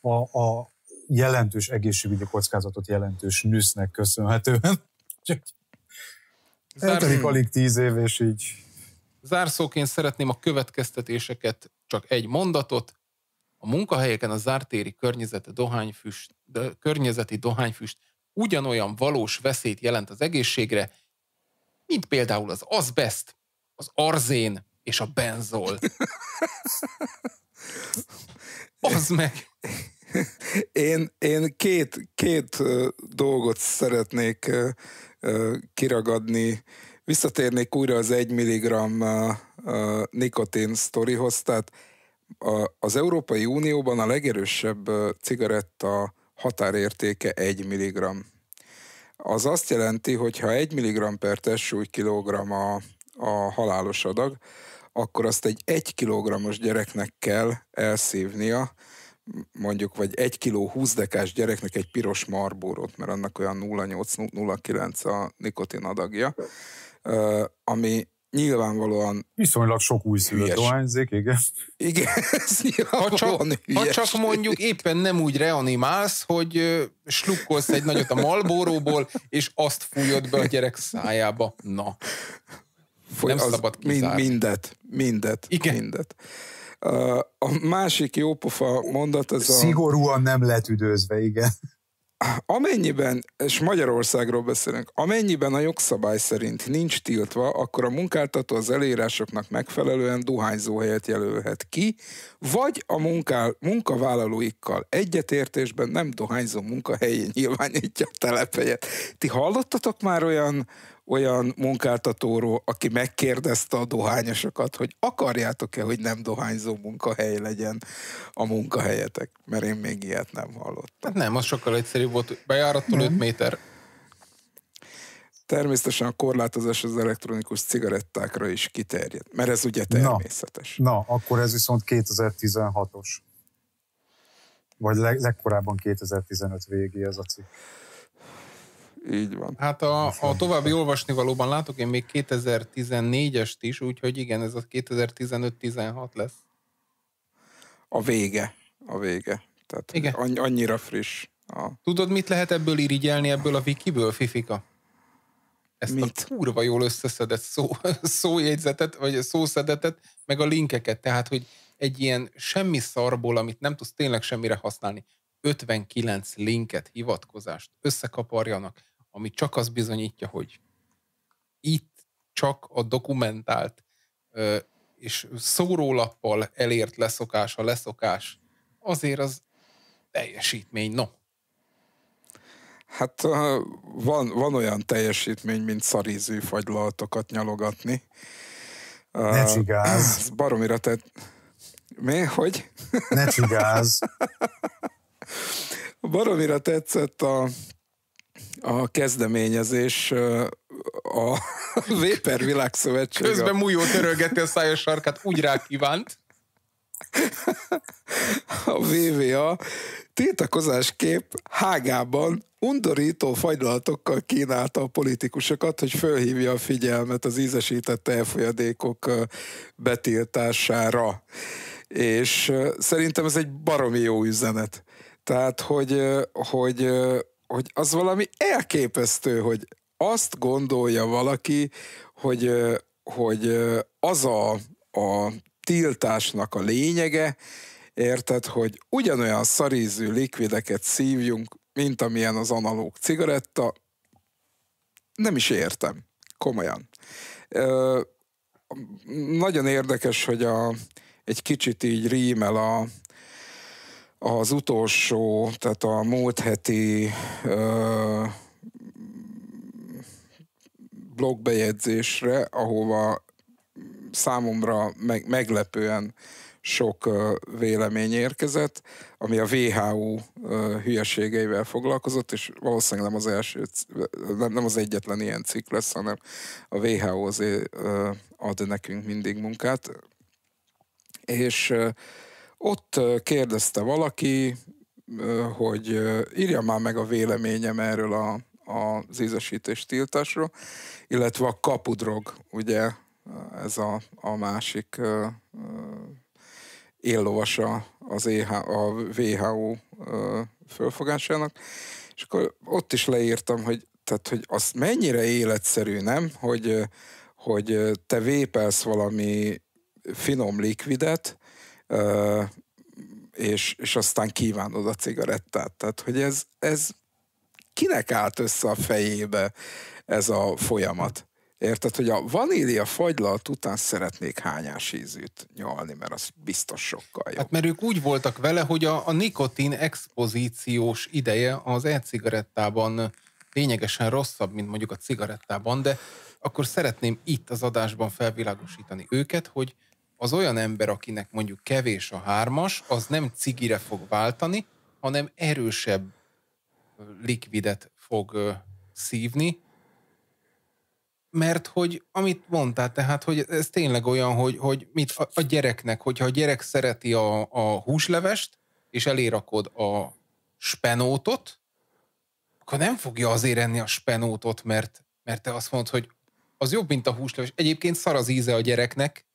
a, a jelentős egészségügyi kockázatot jelentős nüsznek köszönhetően. Eltelik alig tíz év, és így... Zárszóként szeretném a következtetéseket, csak egy mondatot. A munkahelyeken a zártéri környezeti dohányfüst, de, környezeti dohányfüst ugyanolyan valós veszélyt jelent az egészségre, mint például az azbest, az arzén és a benzol. Az meg. Én, én két, két dolgot szeretnék kiragadni. Visszatérnék újra az 1 mg nikotin sztorihoz, tehát a, az Európai Unióban a legerősebb cigaretta határértéke 1 mg. Az azt jelenti, hogy ha 1 mg per testsúly kilogram a, a halálos adag, akkor azt egy 1 kg-os gyereknek kell elszívnia, mondjuk, vagy 1 kiló 20 dekás gyereknek egy piros marbórot, mert annak olyan 0,8-0,9 a nikotin adagja, ami nyilvánvalóan... Viszonylag sok újszülött dohányzik, igen. Igen, ez ha csak, ha csak mondjuk éppen nem úgy reanimálsz, hogy slukkolsz egy nagyot a malbóróból, és azt fújod be a gyerek szájába. Na. Foly, nem szabad kizárni. Mindet, mindet, igen. mindet. A másik jópofa mondat az a... Szigorúan nem lehet üdözve, igen amennyiben, és Magyarországról beszélünk, amennyiben a jogszabály szerint nincs tiltva, akkor a munkáltató az elírásoknak megfelelően helyet jelölhet ki, vagy a munkál, munkavállalóikkal egyetértésben nem dohányzó munkahelyén nyilvánítja a telephelyet. Ti hallottatok már olyan, olyan munkáltatóról, aki megkérdezte a dohányosokat, hogy akarjátok-e, hogy nem dohányzó munkahely legyen a munkahelyetek? Mert én még ilyet nem hallottam. Hát nem, az sokkal egyszerűbb volt. Bejárattól 5 méter. Természetesen a korlátozás az elektronikus cigarettákra is kiterjed, mert ez ugye természetes. Na, na akkor ez viszont 2016-os. Vagy leg, legkorábban 2015 végé ez a cikk. Így van. Hát a, a további olvasni valóban látok én még 2014-est is, úgyhogy igen, ez a 2015-16 lesz. A vége. A vége. Tehát igen. annyira friss. A... Tudod, mit lehet ebből irigyelni, ebből a vikiből, Fifika? Ezt mit? a kurva jól összeszedett szó, szójegyzetet, vagy szószedetet, meg a linkeket. Tehát, hogy egy ilyen semmi szarból, amit nem tudsz tényleg semmire használni, 59 linket, hivatkozást összekaparjanak, ami csak azt bizonyítja, hogy itt csak a dokumentált ö, és szórólappal elért leszokás a leszokás, azért az teljesítmény, no. Hát van, van olyan teljesítmény, mint szarízű fagylaltokat nyalogatni. Ne cigáz. Ez baromira te... Mi? Hogy? Ne cigáz. baromira tetszett a a kezdeményezés a Véper Világszövetség. Közben Mújó törölgeti a szájas sarkát, úgy rá kívánt. A VVA kép hágában undorító fagylaltokkal kínálta a politikusokat, hogy fölhívja a figyelmet az ízesített elfolyadékok betiltására. És szerintem ez egy baromi jó üzenet. Tehát, hogy, hogy hogy az valami elképesztő, hogy azt gondolja valaki, hogy, hogy az a, a tiltásnak a lényege, érted, hogy ugyanolyan szarízű likvideket szívjunk, mint amilyen az analóg cigaretta, nem is értem, komolyan. Ö, nagyon érdekes, hogy a, egy kicsit így rímel a, az utolsó, tehát a múlt heti ö, blogbejegyzésre, ahova számomra meg, meglepően sok ö, vélemény érkezett, ami a WHO ö, hülyeségeivel foglalkozott, és valószínűleg nem az első, nem, nem az egyetlen ilyen cikk lesz, hanem a WHO azért ö, ad nekünk mindig munkát. És ö, ott kérdezte valaki, hogy írja már meg a véleményem erről a, az ízesítés tiltásról, illetve a kapudrog, ugye ez a, a másik éllovasa az EH, a WHO fölfogásának, és akkor ott is leírtam, hogy, tehát, hogy az mennyire életszerű, nem, hogy, hogy te vépelsz valami finom likvidet, és, és aztán kívánod a cigarettát. Tehát, hogy ez, ez kinek állt össze a fejébe ez a folyamat? Érted, hogy a vanília fagylalt után szeretnék hányás ízűt nyalni, mert az biztos sokkal jobb. Hát mert ők úgy voltak vele, hogy a, a nikotin expozíciós ideje az e-cigarettában lényegesen rosszabb, mint mondjuk a cigarettában, de akkor szeretném itt az adásban felvilágosítani őket, hogy az olyan ember, akinek mondjuk kevés a hármas, az nem cigire fog váltani, hanem erősebb likvidet fog szívni, mert hogy, amit mondtál, tehát, hogy ez tényleg olyan, hogy, hogy mit a, a gyereknek, hogyha a gyerek szereti a, a húslevest, és elérakod a spenótot, akkor nem fogja azért enni a spenótot, mert, mert te azt mondod, hogy az jobb, mint a húsleves. Egyébként szar az íze a gyereknek,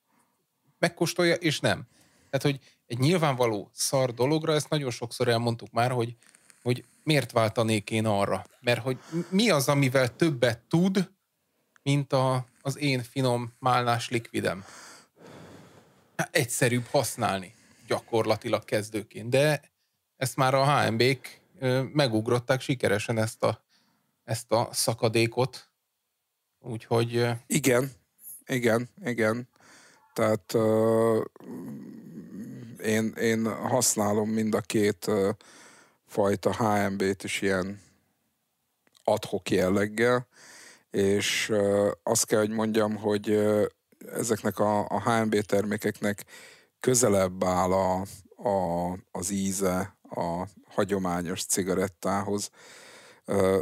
megkóstolja, és nem. Tehát, hogy egy nyilvánvaló szar dologra, ezt nagyon sokszor elmondtuk már, hogy, hogy miért váltanék én arra? Mert hogy mi az, amivel többet tud, mint a, az én finom málnás likvidem? Hát egyszerűbb használni gyakorlatilag kezdőként, de ezt már a HMB-k megugrották sikeresen ezt a, ezt a szakadékot, úgyhogy... Igen, igen, igen. Tehát uh, én, én használom mind a két uh, fajta HMB-t is ilyen adhok jelleggel, és uh, azt kell, hogy mondjam, hogy uh, ezeknek a, a HMB termékeknek közelebb áll a, a, az íze a hagyományos cigarettához, uh,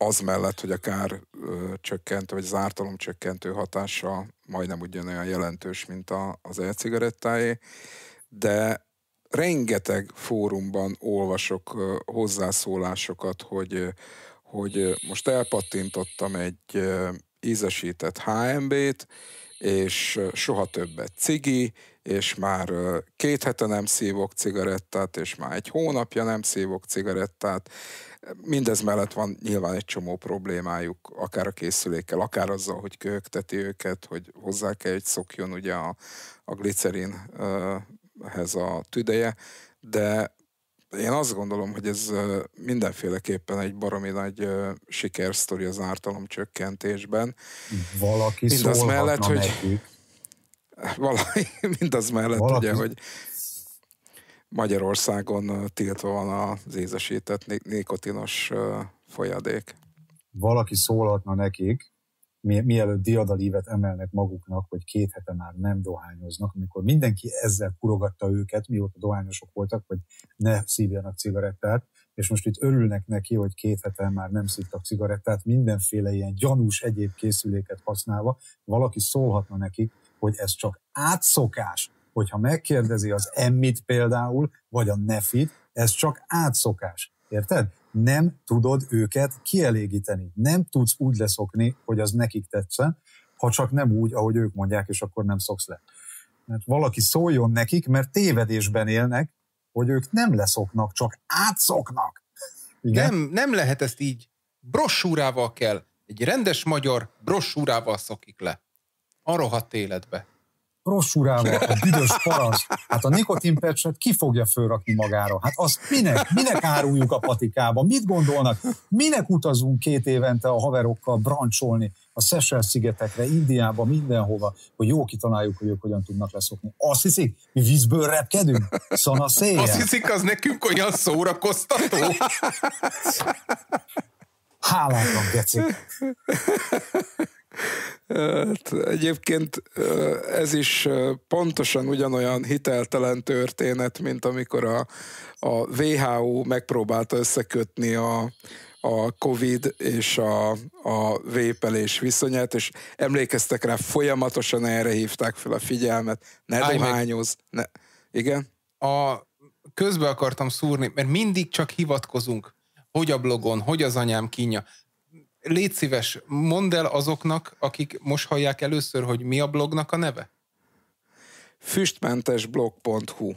az mellett, hogy akár uh, csökkentő, vagy zártalomcsökkentő hatással majdnem ugyanolyan jelentős, mint a, az e-cigarettáé, de rengeteg fórumban olvasok hozzászólásokat, hogy, hogy most elpattintottam egy ízesített HMB-t, és soha többet cigi, és már két hete nem szívok cigarettát, és már egy hónapja nem szívok cigarettát, Mindez mellett van nyilván egy csomó problémájuk, akár a készülékkel, akár azzal, hogy köhögteti őket, hogy hozzá kell egy szokjon ugye a, a glicerinhez a tüdeje, de én azt gondolom, hogy ez mindenféleképpen egy baromi nagy sikersztori az ártalom csökkentésben. Valaki Mindaz mellett, hogy, neki. Valami, mindaz mellett, Valaki ugye, hogy Magyarországon tiltva van az ézesített nikotinos folyadék. Valaki szólhatna nekik, mielőtt diadalívet emelnek maguknak, hogy két hete már nem dohányoznak, amikor mindenki ezzel kurogatta őket, mióta dohányosok voltak, hogy ne szívjanak cigarettát, és most itt örülnek neki, hogy két hete már nem szívtak cigarettát, mindenféle ilyen gyanús egyéb készüléket használva, valaki szólhatna nekik, hogy ez csak átszokás, hogyha megkérdezi az emmit például, vagy a nefit, ez csak átszokás. Érted? Nem tudod őket kielégíteni. Nem tudsz úgy leszokni, hogy az nekik tetszen, ha csak nem úgy, ahogy ők mondják, és akkor nem szoksz le. Mert valaki szóljon nekik, mert tévedésben élnek, hogy ők nem leszoknak, csak átszoknak. Igen? Nem, nem lehet ezt így. Brossúrával kell. Egy rendes magyar brossúrával szokik le. A rohadt életbe brossúrával, a büdös parancs, hát a nikotinpecset ki fogja fölrakni magára? Hát az minek? Minek áruljuk a patikába? Mit gondolnak? Minek utazunk két évente a haverokkal brancsolni a Seychelles-szigetekre, Indiába, mindenhova, hogy jó kitaláljuk, hogy ők hogyan tudnak leszokni. Azt hiszik, mi vízből repkedünk? Szana széjjel. Azt hiszik, az nekünk olyan szórakoztató? Hálátlan, gecik. Hát egyébként ez is pontosan ugyanolyan hiteltelen történet, mint amikor a, a WHO megpróbálta összekötni a, a COVID és a, a vépelés viszonyát, és emlékeztek rá, folyamatosan erre hívták fel a figyelmet. Ne Állj dohányoz. Ne. Igen? A, közbe akartam szúrni, mert mindig csak hivatkozunk, hogy a blogon, hogy az anyám kínja légy szíves, mondd el azoknak, akik most hallják először, hogy mi a blognak a neve. Füstmentesblog.hu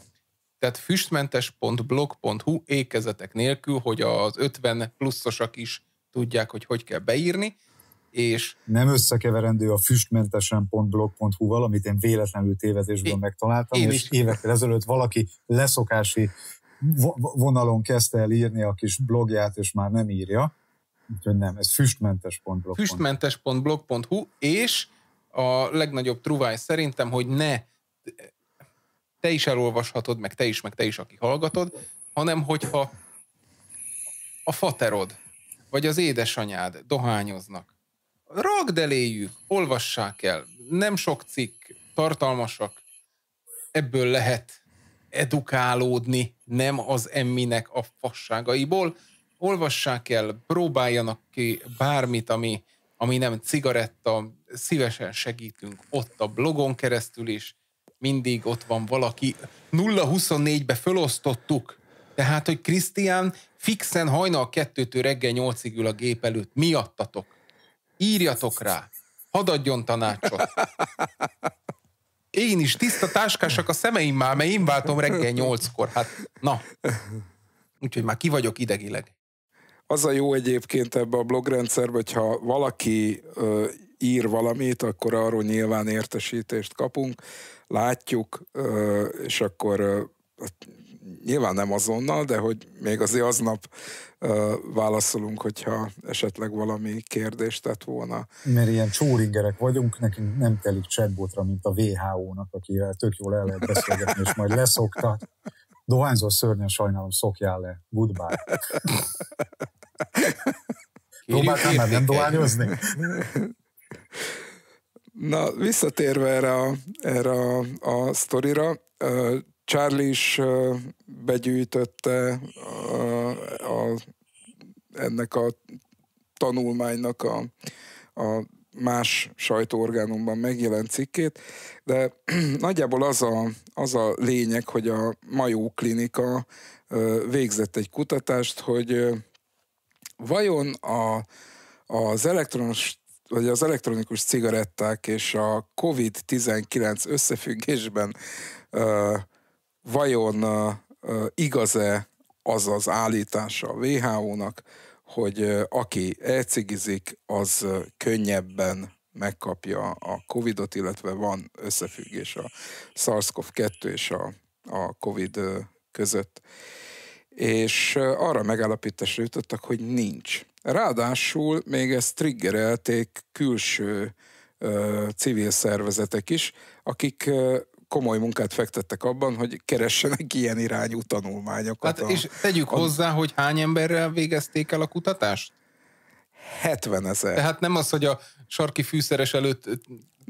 tehát füstmentes.blog.hu ékezetek nélkül, hogy az 50 pluszosak is tudják, hogy hogy kell beírni, és... Nem összekeverendő a füstmentesen.blog.hu valamit én véletlenül tévedésből é, megtaláltam, én és évekkel ezelőtt valaki leszokási vonalon kezdte el írni a kis blogját, és már nem írja. Úgyhogy nem, ez füstmentes.blog.hu. Füstmentes.blog.hu, és a legnagyobb truváj szerintem, hogy ne te is elolvashatod, meg te is, meg te is, aki hallgatod, hanem hogyha a faterod, vagy az édesanyád dohányoznak, ragd eléjük, olvassák el, nem sok cikk, tartalmasak, ebből lehet edukálódni, nem az emminek a fasságaiból, olvassák el, próbáljanak ki bármit, ami, ami nem cigaretta, szívesen segítünk ott a blogon keresztül is, mindig ott van valaki. 0-24-be fölosztottuk, tehát, hogy Krisztián fixen hajnal kettőtől reggel nyolcig ül a gép előtt, miattatok. Írjatok rá, hadd adjon tanácsot. Én is tiszta táskásak a szemeim már, mert én váltom reggel nyolckor. Hát, na. Úgyhogy már ki vagyok idegileg. Az a jó egyébként ebbe a blogrendszerbe, hogyha valaki ö, ír valamit, akkor arról nyilván értesítést kapunk, látjuk, ö, és akkor ö, nyilván nem azonnal, de hogy még azért aznap ö, válaszolunk, hogyha esetleg valami kérdést tett volna. Mert ilyen csóringerek vagyunk, nekünk nem telik chatbotra, mint a WHO-nak, akivel tök jól el lehet beszélgetni, és majd leszoktat. Dohányzó szörnyen sajnálom, szokjál le. Goodbye. Próbáltál már nem dohányozni? Na, visszatérve erre a, erre a, a sztorira, Charlie is begyűjtötte a, a, ennek a tanulmánynak a, a más sajtóorgánumban megjelent cikkét, de nagyjából az a, az a lényeg, hogy a Majó Klinika végzett egy kutatást, hogy vajon a, az elektronos vagy az elektronikus cigaretták és a COVID-19 összefüggésben uh, vajon uh, igaz-e az az állítása a WHO-nak, hogy aki elcigizik, az könnyebben megkapja a Covid-ot, illetve van összefüggés a SARS-CoV-2 és a, a Covid között. És arra megállapításra jutottak, hogy nincs. Ráadásul még ezt triggerelték külső civil szervezetek is, akik komoly munkát fektettek abban, hogy keressenek ilyen irányú tanulmányokat. Hát, a, és tegyük a, hozzá, hogy hány emberrel végezték el a kutatást? 70 ezer. Tehát nem az, hogy a sarki fűszeres előtt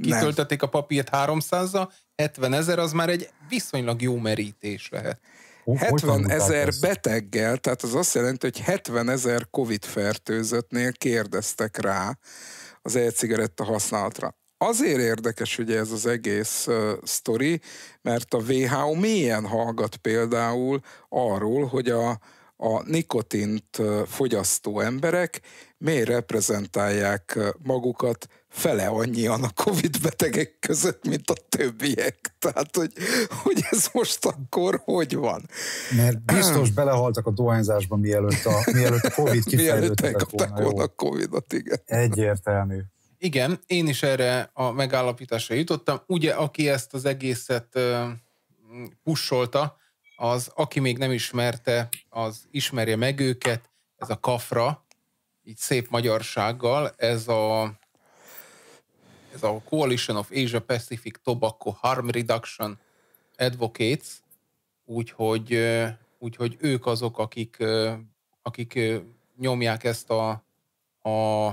kitöltötték a papírt 300 zal 70 ezer az már egy viszonylag jó merítés lehet. 70 ezer beteggel, tehát az azt jelenti, hogy 70 ezer COVID fertőzöttnél kérdeztek rá az e-cigaretta használatra azért érdekes ugye ez az egész uh, sztori, mert a WHO mélyen hallgat például arról, hogy a, a nikotint uh, fogyasztó emberek miért reprezentálják magukat fele annyian a Covid betegek között, mint a többiek. Tehát, hogy, hogy ez most akkor hogy van? Mert biztos belehaltak a dohányzásba, mielőtt a, mielőtt a Covid kifejlődtek volna. Mielőtt a Covid-ot, igen. Egyértelmű. Igen, én is erre a megállapításra jutottam. Ugye, aki ezt az egészet pusolta, az, aki még nem ismerte, az ismerje meg őket. Ez a kafra, így szép magyarsággal, ez a ez a Coalition of Asia Pacific Tobacco Harm Reduction Advocates, úgyhogy, úgyhogy ők azok, akik, akik nyomják ezt a, a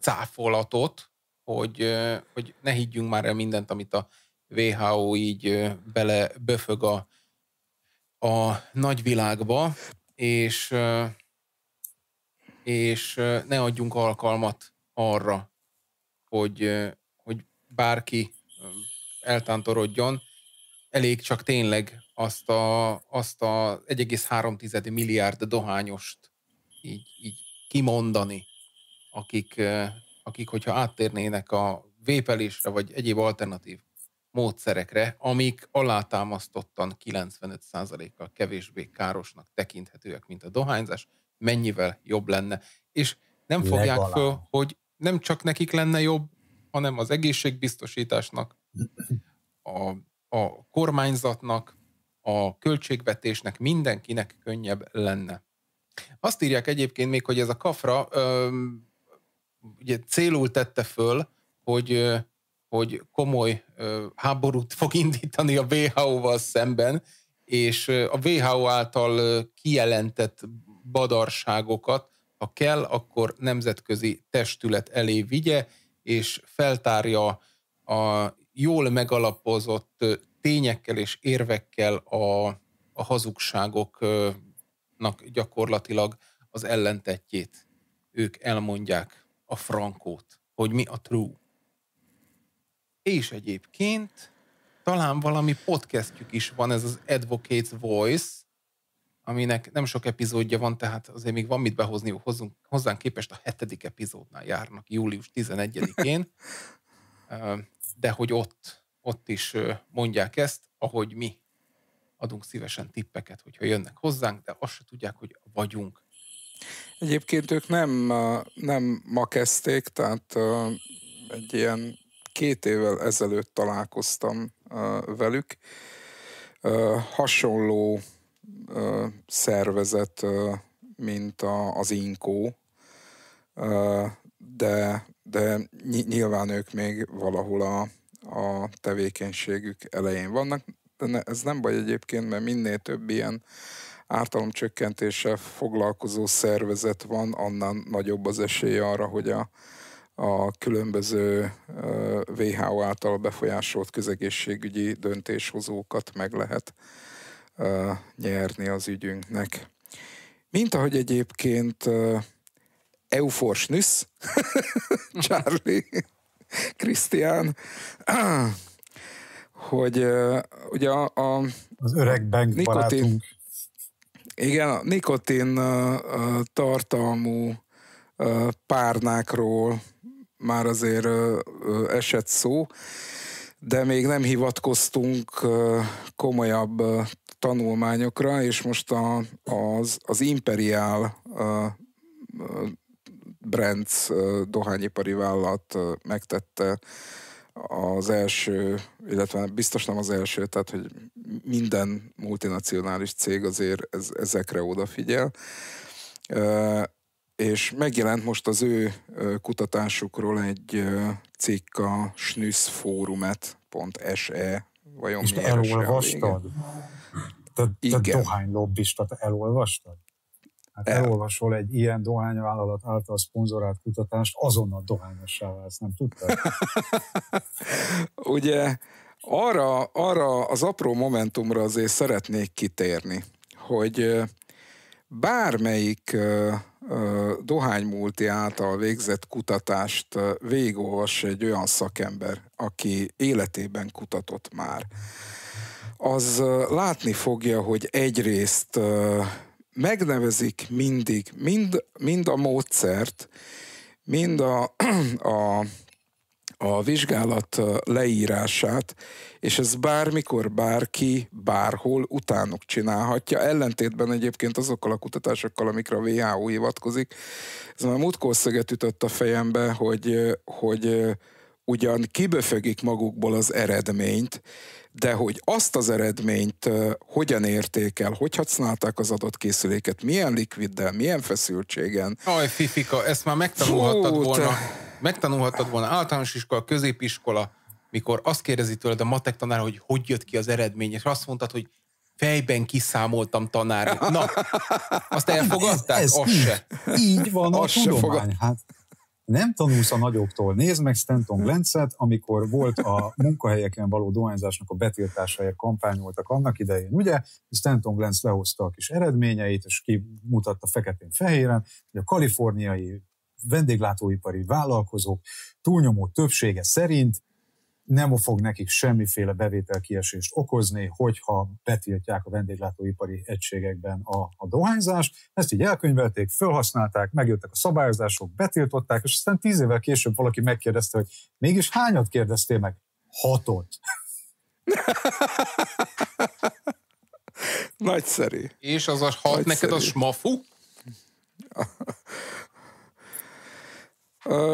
cáfolatot, hogy, hogy ne higgyünk már el mindent, amit a WHO így bele böfög a, a nagyvilágba, és, és ne adjunk alkalmat arra, hogy, hogy bárki eltántorodjon, elég csak tényleg azt a, azt a 1,3 milliárd dohányost így, így kimondani, akik, akik hogyha áttérnének a vépelésre, vagy egyéb alternatív módszerekre, amik alátámasztottan 95%-kal kevésbé károsnak tekinthetőek, mint a dohányzás, mennyivel jobb lenne. És nem Legalább. fogják föl, hogy nem csak nekik lenne jobb, hanem az egészségbiztosításnak, a, a kormányzatnak, a költségvetésnek, mindenkinek könnyebb lenne. Azt írják egyébként még, hogy ez a kafra ugye célul tette föl, hogy, hogy komoly háborút fog indítani a WHO-val szemben, és a WHO által kijelentett badarságokat, ha kell, akkor nemzetközi testület elé vigye, és feltárja a jól megalapozott tényekkel és érvekkel a, a hazugságoknak gyakorlatilag az ellentetjét ők elmondják a frankót, hogy mi a true. És egyébként talán valami podcastjük is van, ez az Advocates Voice, aminek nem sok epizódja van, tehát azért még van mit behozni, hozzunk, hozzánk képest a hetedik epizódnál járnak július 11-én, de hogy ott, ott is mondják ezt, ahogy mi adunk szívesen tippeket, hogyha jönnek hozzánk, de azt se tudják, hogy vagyunk Egyébként ők nem, nem ma kezdték, tehát egy ilyen két évvel ezelőtt találkoztam velük. Hasonló szervezet, mint az Inkó, de, de nyilván ők még valahol a, a tevékenységük elején vannak. De ne, ez nem baj egyébként, mert minél több ilyen ártalomcsökkentéssel foglalkozó szervezet van, annál nagyobb az esély arra, hogy a, a különböző WHO által befolyásolt közegészségügyi döntéshozókat meg lehet nyerni az ügyünknek. Mint ahogy egyébként Eufors Charlie, Krisztián, hogy ugye a, a az öreg bank nikotin, barátunk. Igen, a nikotin tartalmú párnákról már azért esett szó, de még nem hivatkoztunk komolyabb tanulmányokra, és most a, az, az Imperial Brands dohányipari vállalat megtette az első, illetve biztos nem az első, tehát hogy minden multinacionális cég azért ez, ezekre odafigyel. És megjelent most az ő kutatásukról egy cikk a snüszfórumet.se, vajon És te elolvastad? Te, te dohány lobbistat elolvastad? Hát elolvasol egy ilyen dohányvállalat által szponzorált kutatást, azonnal dohányossá válsz, nem tudtad? Ugye arra, arra az apró momentumra azért szeretnék kitérni, hogy bármelyik dohánymulti által végzett kutatást végolvas egy olyan szakember, aki életében kutatott már, az látni fogja, hogy egyrészt megnevezik mindig, mind, mind a módszert, mind a, a, a vizsgálat leírását, és ez bármikor, bárki, bárhol utánuk csinálhatja, ellentétben egyébként azokkal a kutatásokkal, amikre a WHO hivatkozik. Ez már múltkor szöget ütött a fejembe, hogy, hogy ugyan kiböfögik magukból az eredményt, de hogy azt az eredményt hogyan érték el, hogy használták az adott készüléket, milyen likviddel, milyen feszültségen. Aj, Fifika, ezt már megtanulhattad Fú, volna. Te... Megtanulhattad volna általános iskola, középiskola, mikor azt kérdezi tőled a matek tanár, hogy hogy jött ki az eredmény, és azt mondtad, hogy fejben kiszámoltam tanár. Na, azt elfogadták? Ez, ez az így, se. Így van az a tudomány. Se fogad... hát nem tanulsz a nagyoktól. Nézd meg Stanton Glencet, amikor volt a munkahelyeken való dohányzásnak a betiltásáért kampányoltak annak idején, ugye? Stanton Glenc lehozta a kis eredményeit, és kimutatta feketén-fehéren, hogy a kaliforniai vendéglátóipari vállalkozók túlnyomó többsége szerint nem fog nekik semmiféle bevételkiesést okozni, hogyha betiltják a vendéglátóipari egységekben a, a dohányzást. Ezt így elkönyvelték, felhasználták, megjöttek a szabályozások, betiltották, és aztán tíz évvel később valaki megkérdezte, hogy mégis hányat kérdeztél meg? Hatot. Nagyszerű. És az a hat Nagyszerű. neked a smafu?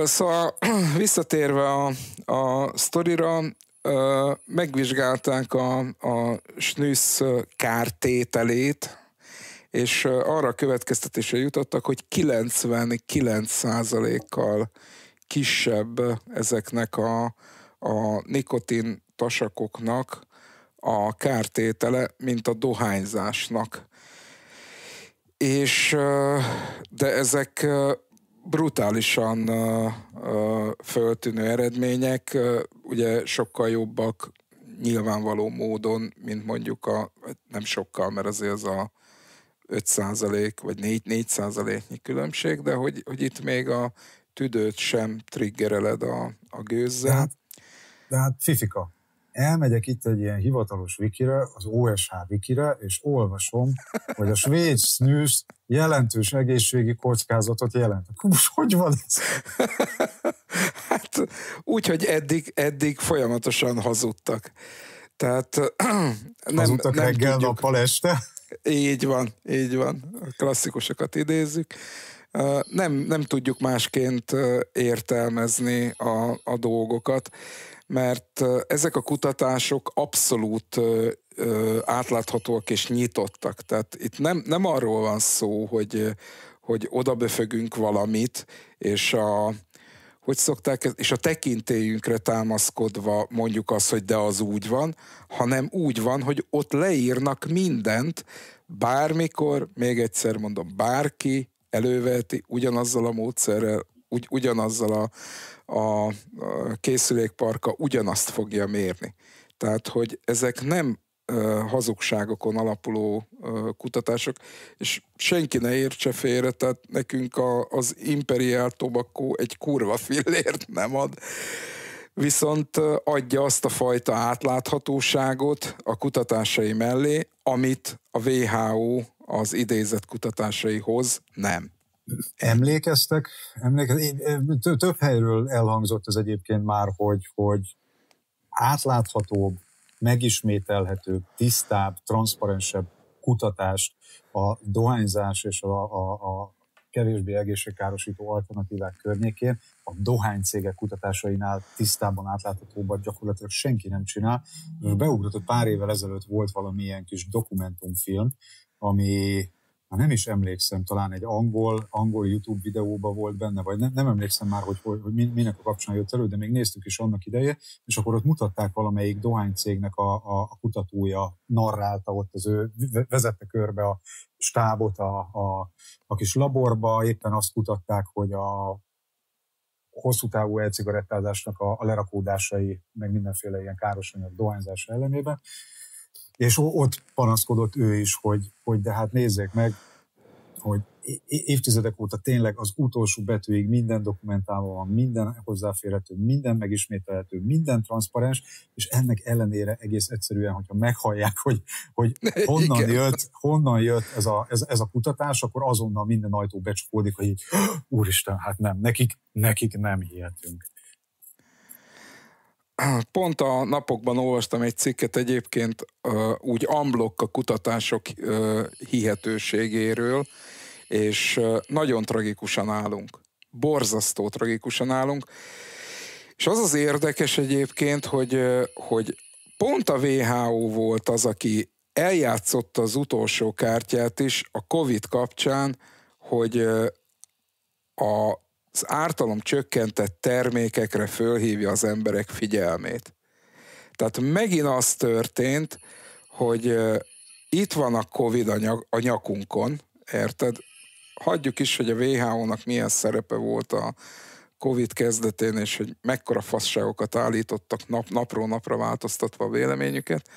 Szóval visszatérve a, a sztorira, megvizsgálták a, a snűsz kártételét, és arra a következtetésre jutottak, hogy 99%-kal kisebb ezeknek a, a nikotin tasakoknak a kártétele, mint a dohányzásnak. És de ezek brutálisan föltűnő eredmények, ugye sokkal jobbak nyilvánvaló módon, mint mondjuk a, nem sokkal, mert azért az a 5% vagy 4, 4 százaléknyi különbség, de hogy, hogy itt még a tüdőt sem triggereled a, a gőzzel. De hát, de hát fifika elmegyek itt egy ilyen hivatalos wikire, az OSH wikire, és olvasom, hogy a svéd snus jelentős egészségi kockázatot jelent. Most hogy van ez? Hát úgy, hogy eddig, eddig folyamatosan hazudtak. Tehát nem, hazudtak nem reggel, tudjuk. nappal, este? Így van, így van. A klasszikusokat idézzük. Nem, nem tudjuk másként értelmezni a, a dolgokat mert ezek a kutatások abszolút átláthatóak és nyitottak. Tehát itt nem, nem arról van szó, hogy, hogy oda befögünk valamit, és a, hogy szokták, és a tekintélyünkre támaszkodva mondjuk azt, hogy de az úgy van, hanem úgy van, hogy ott leírnak mindent, bármikor, még egyszer mondom, bárki előveheti ugyanazzal a módszerrel, ugy, ugyanazzal a, a, a készülékparka ugyanazt fogja mérni. Tehát, hogy ezek nem ö, hazugságokon alapuló ö, kutatások, és senki ne értse félre, tehát nekünk a, az Imperial Tobacco egy kurva fillért nem ad viszont adja azt a fajta átláthatóságot a kutatásai mellé, amit a WHO az idézett kutatásaihoz nem. Emlékeztek? emlékeztek? Eh, több helyről elhangzott ez egyébként már, hogy, hogy átláthatóbb, megismételhetőbb, tisztább, transzparensebb kutatást a dohányzás és a, a, a kevésbé egészségkárosító alternatívák környékén a cégek kutatásainál tisztában átláthatóban gyakorlatilag senki nem csinál. Beugrott, hogy pár évvel ezelőtt volt valamilyen kis dokumentumfilm, ami már nem is emlékszem, talán egy angol, angol YouTube videóban volt benne, vagy nem, nem emlékszem már, hogy, hogy, hogy minek a kapcsán jött elő, de még néztük is annak ideje, és akkor ott mutatták valamelyik dohánycégnek a, a, a kutatója, narrálta ott az ő, vezette körbe a stábot a, a, a kis laborba, éppen azt kutatták, hogy a hosszú távú elcigarettázásnak a, a lerakódásai, meg mindenféle ilyen káros anyag dohányzás ellenében, és ott panaszkodott ő is, hogy, hogy de hát nézzék meg, hogy évtizedek óta tényleg az utolsó betűig minden dokumentálva van, minden hozzáférhető, minden megismételhető, minden transzparens, és ennek ellenére egész egyszerűen, hogyha meghallják, hogy, hogy honnan, Igen. jött, honnan jött ez a, ez, ez a kutatás, akkor azonnal minden ajtó becsukódik, hogy így, úristen, hát nem, nekik, nekik nem hihetünk. Pont a napokban olvastam egy cikket egyébként úgy amblok a kutatások hihetőségéről, és nagyon tragikusan állunk. Borzasztó tragikusan állunk. És az az érdekes egyébként, hogy, hogy pont a WHO volt az, aki eljátszotta az utolsó kártyát is a COVID kapcsán, hogy a az ártalom csökkentett termékekre fölhívja az emberek figyelmét. Tehát megint az történt, hogy itt van a Covid a, nyak, a nyakunkon, érted? Hagyjuk is, hogy a WHO-nak milyen szerepe volt a Covid kezdetén, és hogy mekkora fasságokat állítottak nap, napról napra változtatva a véleményüket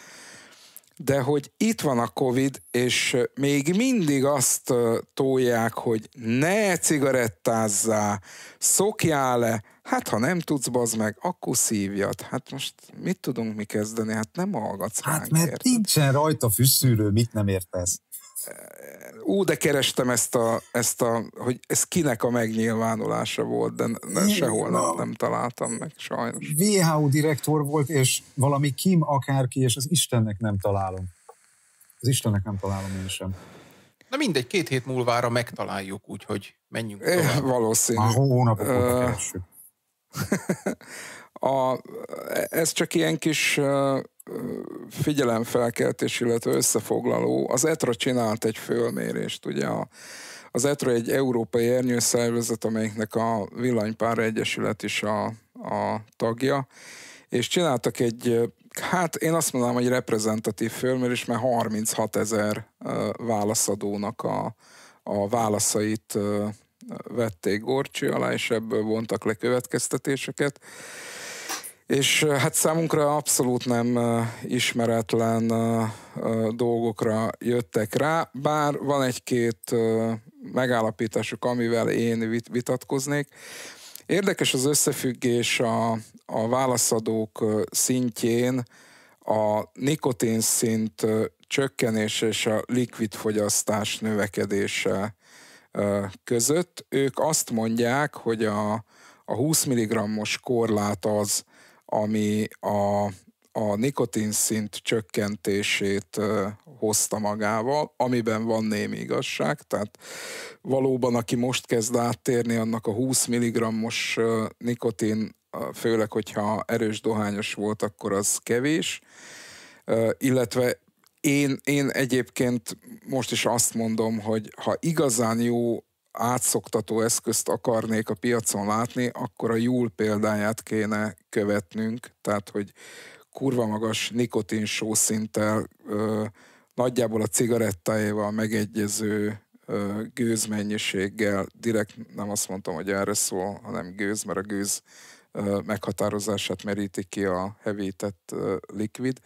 de hogy itt van a Covid, és még mindig azt tolják, hogy ne cigarettázzá, szokjál le, hát ha nem tudsz, bazd meg, akkor szívjad. Hát most mit tudunk mi kezdeni? Hát nem hallgatsz Hát ránk, mert érted? nincsen rajta füsszűrő, mit nem értesz? ú, de kerestem ezt a, ezt a, hogy ez kinek a megnyilvánulása volt, de ne, sehol nem, nem találtam meg, sajnos. WHO direktor volt, és valami Kim akárki, és az Istennek nem találom. Az Istennek nem találom én sem. Na mindegy, két hét múlvára megtaláljuk, úgyhogy menjünk eh, tovább. É, valószínű. Már hónapokat uh, eh, a, ez csak ilyen kis uh, figyelemfelkeltés, illetve összefoglaló. Az ETRA csinált egy fölmérést, ugye a, az ETRA egy európai ernyőszervezet, amelyiknek a Villanypár Egyesület is a, a tagja, és csináltak egy, hát én azt mondanám, hogy reprezentatív fölmérés, mert 36 ezer válaszadónak a, a válaszait vették gorcsi alá, és ebből vontak le következtetéseket és hát számunkra abszolút nem ismeretlen dolgokra jöttek rá, bár van egy-két megállapításuk, amivel én vitatkoznék. Érdekes az összefüggés a, a válaszadók szintjén, a nikotin szint csökkenése és a likvid fogyasztás növekedése között. Ők azt mondják, hogy a, a 20 mg-os korlát az, ami a, a nikotin szint csökkentését hozta magával, amiben van némi igazság, tehát valóban aki most kezd áttérni, annak a 20 mg-os nikotin, főleg hogyha erős dohányos volt, akkor az kevés, illetve én, én egyébként most is azt mondom, hogy ha igazán jó átszoktató eszközt akarnék a piacon látni, akkor a Júl példáját kéne követnünk, tehát hogy kurva magas nikotin sószinttel, nagyjából a cigarettáéval megegyező ö, gőzmennyiséggel, direkt nem azt mondtam, hogy erre szól, hanem gőz, mert a gőz ö, meghatározását meríti ki a hevített likvid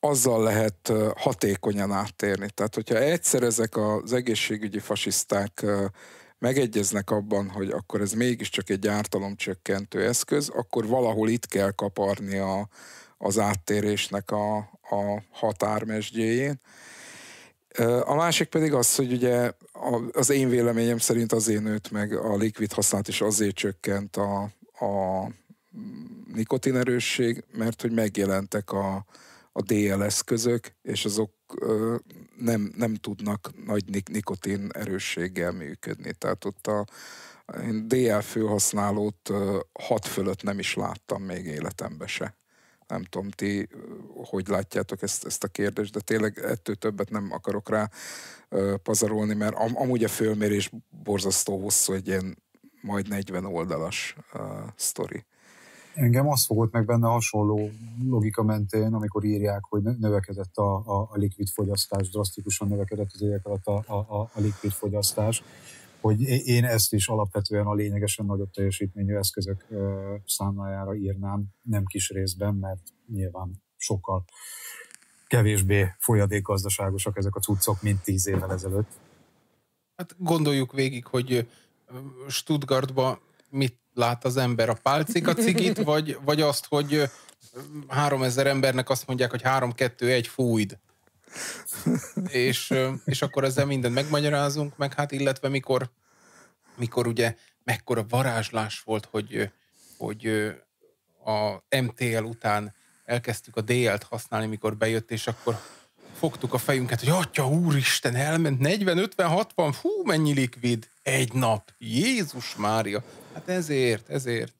azzal lehet hatékonyan áttérni. Tehát, hogyha egyszer ezek az egészségügyi fasiszták megegyeznek abban, hogy akkor ez mégiscsak egy ártalomcsökkentő eszköz, akkor valahol itt kell kaparni a, az áttérésnek a, a határmesdjéjén. A másik pedig az, hogy ugye az én véleményem szerint azért nőtt meg a likvid használat, és azért csökkent a, a nikotinerősség, mert hogy megjelentek a, a DL eszközök, és azok ö, nem, nem tudnak nagy nik- nikotin erősséggel működni. Tehát ott a én DL főhasználót ö, hat fölött nem is láttam még életembe se. Nem tudom, ti hogy látjátok ezt, ezt a kérdést, de tényleg ettől többet nem akarok rá ö, pazarolni, mert am, amúgy a fölmérés borzasztó hosszú, egy ilyen majd 40 oldalas uh, sztori. Engem az fogott meg benne hasonló logika mentén, amikor írják, hogy növekedett a, a, a likvid fogyasztás, drasztikusan növekedett az évek alatt a, a, a likvid fogyasztás, hogy én ezt is alapvetően a lényegesen nagyobb teljesítményű eszközök számlájára írnám, nem kis részben, mert nyilván sokkal kevésbé folyadékgazdaságosak ezek a cuccok, mint tíz évvel ezelőtt. Hát gondoljuk végig, hogy Stuttgartba mit lát az ember, a pálcika cigit, vagy, vagy azt, hogy három ezer embernek azt mondják, hogy három, kettő, egy, fújd. és, és akkor ezzel mindent megmagyarázunk, meg hát illetve mikor, mikor ugye mekkora varázslás volt, hogy, hogy a MTL után elkezdtük a DL-t használni, mikor bejött, és akkor fogtuk a fejünket, hogy atya úristen, elment 40, 50, 60, fú, mennyi likvid, egy nap, Jézus Mária, Hát ezért, ezért.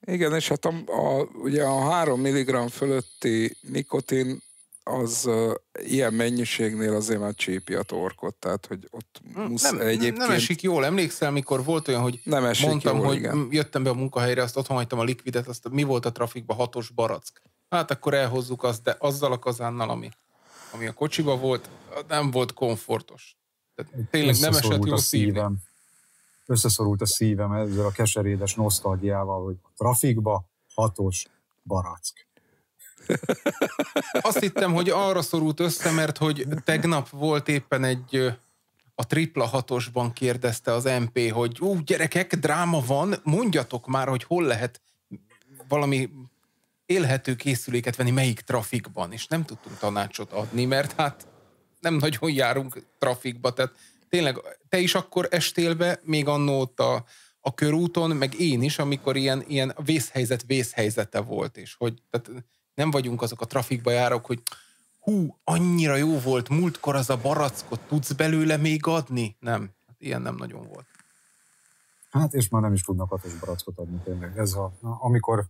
Igen, és hát a, a, ugye a 3 mg fölötti nikotin az uh, ilyen mennyiségnél azért már csípi a torkot, tehát hogy ott hm, musz nem, egyébként... Nem esik jól, emlékszel, mikor volt olyan, hogy nem esik mondtam, jól, hogy igen. jöttem be a munkahelyre, azt otthon hagytam a likvidet, azt mi volt a trafikban, hatos barack. Hát akkor elhozzuk azt, de azzal a kazánnal, ami, ami a kocsiba volt, nem volt komfortos. Tehát tényleg nem esett jól szívem. szívem összeszorult a szívem ezzel a keserédes nosztalgiával, hogy trafikba hatos barack. Azt hittem, hogy arra szorult össze, mert hogy tegnap volt éppen egy a tripla hatosban kérdezte az MP, hogy ú, gyerekek, dráma van, mondjatok már, hogy hol lehet valami élhető készüléket venni, melyik trafikban, és nem tudtunk tanácsot adni, mert hát nem nagyon járunk trafikba, tehát tényleg te is akkor estél be, még annó a, a körúton, meg én is, amikor ilyen, ilyen vészhelyzet vészhelyzete volt, és hogy tehát nem vagyunk azok a trafikba járók, hogy hú, annyira jó volt múltkor az a barackot, tudsz belőle még adni? Nem, hát ilyen nem nagyon volt. Hát, és már nem is tudnak hatos barackot adni tényleg. Ez a, amikor,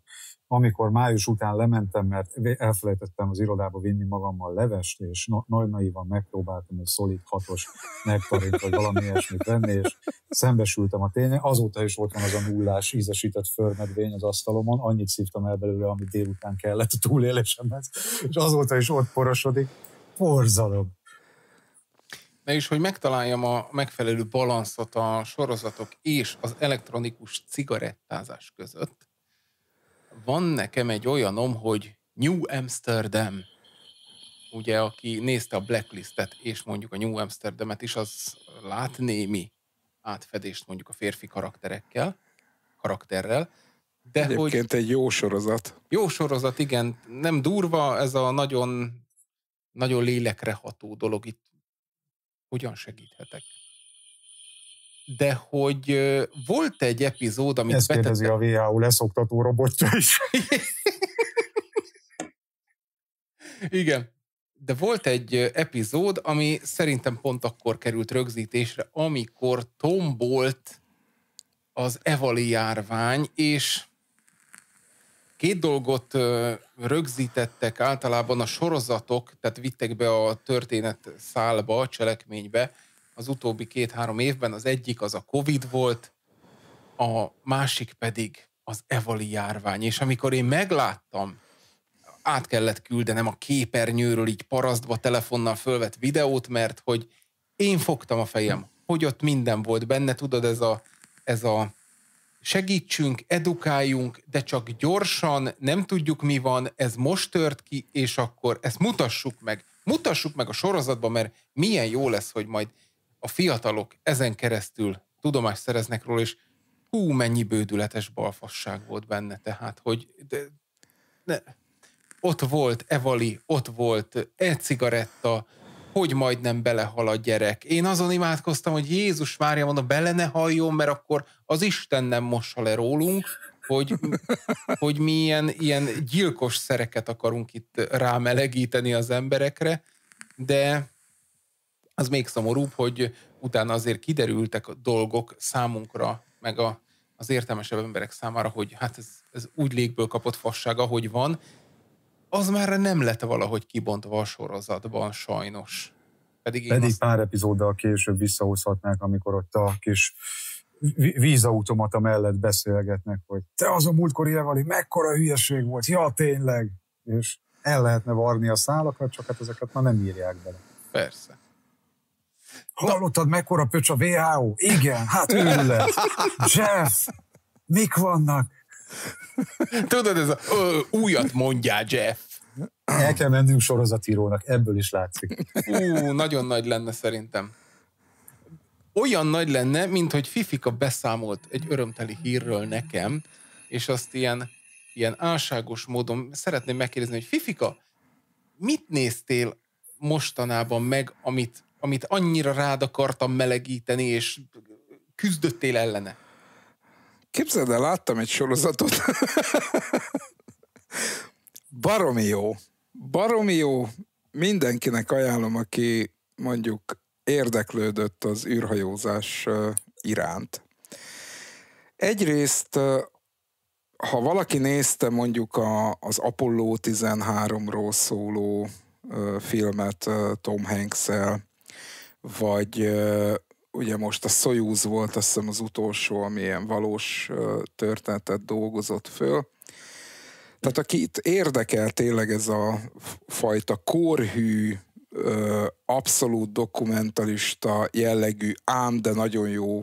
amikor május után lementem, mert elfelejtettem az irodába vinni magammal levest, és nagy naivan megpróbáltam egy szolid hatos nektarint, vagy valami ilyesmit venni, és szembesültem a tényleg. Azóta is ott van az a nullás ízesített förmedvény az asztalomon, annyit szívtam el belőle, amit délután kellett a túlélésemhez, és azóta is ott porosodik. Forzalom! de is, hogy megtaláljam a megfelelő balanszot a sorozatok és az elektronikus cigarettázás között, van nekem egy olyanom, hogy New Amsterdam, ugye aki nézte a Blacklistet és mondjuk a New Amsterdamet is, az lát némi átfedést mondjuk a férfi karakterekkel, karakterrel, de Egyébként hogy... egy jó sorozat. Jó sorozat, igen. Nem durva, ez a nagyon, nagyon lélekre ható dolog. Itt hogyan segíthetek. De hogy volt egy epizód, amit Ezt kérdezi betettem... a WHO leszoktató robotja is. Igen. De volt egy epizód, ami szerintem pont akkor került rögzítésre, amikor tombolt az evali járvány, és Két dolgot rögzítettek általában a sorozatok, tehát vittek be a történet szálba, a cselekménybe az utóbbi két-három évben. Az egyik az a Covid volt, a másik pedig az evali járvány. És amikor én megláttam, át kellett küldenem a képernyőről így parasztba telefonnal fölvett videót, mert hogy én fogtam a fejem, hogy ott minden volt benne, tudod, ez a, ez a segítsünk, edukáljunk, de csak gyorsan, nem tudjuk mi van, ez most tört ki, és akkor ezt mutassuk meg. Mutassuk meg a sorozatban, mert milyen jó lesz, hogy majd a fiatalok ezen keresztül tudomást szereznek róla, és hú, mennyi bődületes balfasság volt benne, tehát, hogy de, de, ott volt Evali, ott volt e-cigaretta, hogy majdnem belehal a gyerek. Én azon imádkoztam, hogy Jézus Mária, mondom, bele ne halljon, mert akkor az Isten nem mossa le rólunk, hogy, hogy mi ilyen, ilyen gyilkos szereket akarunk itt rámelegíteni az emberekre, de az még szomorúbb, hogy utána azért kiderültek a dolgok számunkra, meg a, az értelmesebb emberek számára, hogy hát ez, ez úgy légből kapott fasság, ahogy van, az már nem lett valahogy kibontva a sorozatban, sajnos. Pedig, Pedig azt... pár epizóddal később visszahozhatnák, amikor ott a kis vízautomata mellett beszélgetnek, hogy te az a múltkori Evali, mekkora hülyeség volt, ja tényleg, és el lehetne varni a szálakat, csak hát ezeket már nem írják bele. Persze. Hallottad, mekkora pöcs a WHO? Igen, hát őrület. Jeff, mik vannak? Tudod, ez a ö, újat mondjál, Jeff. El kell mennünk sorozatírónak, ebből is látszik. Ú, nagyon nagy lenne szerintem. Olyan nagy lenne, mint hogy Fifika beszámolt egy örömteli hírről nekem, és azt ilyen, ilyen álságos módon szeretném megkérdezni, hogy Fifika, mit néztél mostanában meg, amit, amit annyira rád akartam melegíteni, és küzdöttél ellene? Képzeld el, láttam egy sorozatot. Baromi jó. Baromi jó. Mindenkinek ajánlom, aki mondjuk érdeklődött az űrhajózás iránt. Egyrészt, ha valaki nézte mondjuk a, az Apollo 13-ról szóló filmet Tom hanks vagy ugye most a Soyuz volt azt hiszem az utolsó, ami ilyen valós történetet dolgozott föl. Tehát aki itt érdekel tényleg ez a fajta korhű, abszolút dokumentalista jellegű, ám de nagyon jó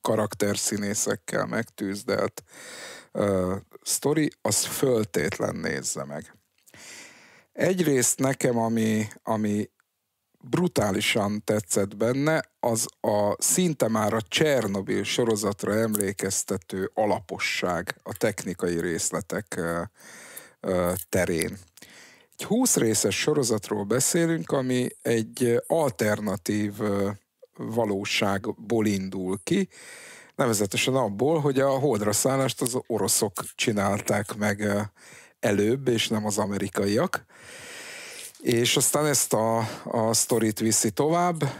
karakterszínészekkel megtűzdelt sztori, az föltétlen nézze meg. Egyrészt nekem, ami, ami brutálisan tetszett benne, az a szinte már a Csernobil sorozatra emlékeztető alaposság a technikai részletek terén. Egy 20 részes sorozatról beszélünk, ami egy alternatív valóságból indul ki, nevezetesen abból, hogy a holdra szállást az oroszok csinálták meg előbb, és nem az amerikaiak és aztán ezt a, a sztorit viszi tovább,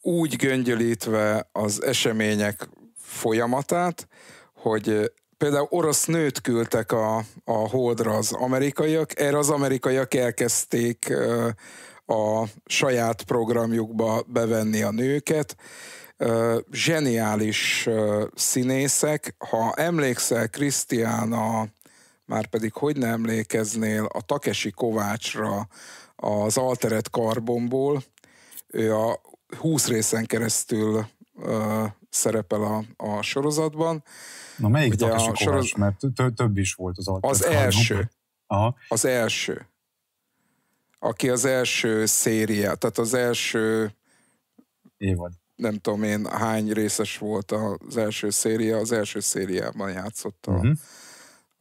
úgy göngyölítve az események folyamatát, hogy például orosz nőt küldtek a, a holdra az amerikaiak, erre az amerikaiak elkezdték a saját programjukba bevenni a nőket, zseniális színészek. Ha emlékszel, Krisztián a már pedig hogy ne emlékeznél a Takesi Kovácsra az Alteret Karbonból, ő a 20 részen keresztül ö, szerepel a, a sorozatban. Na melyik Ugye Takesi a Kovács? Soroz... Mert több is volt az Alteret Az első. Aha. Az első. Aki az első széria, tehát az első évad. Nem tudom én hány részes volt az első széria, az első szériában játszott a, uh-huh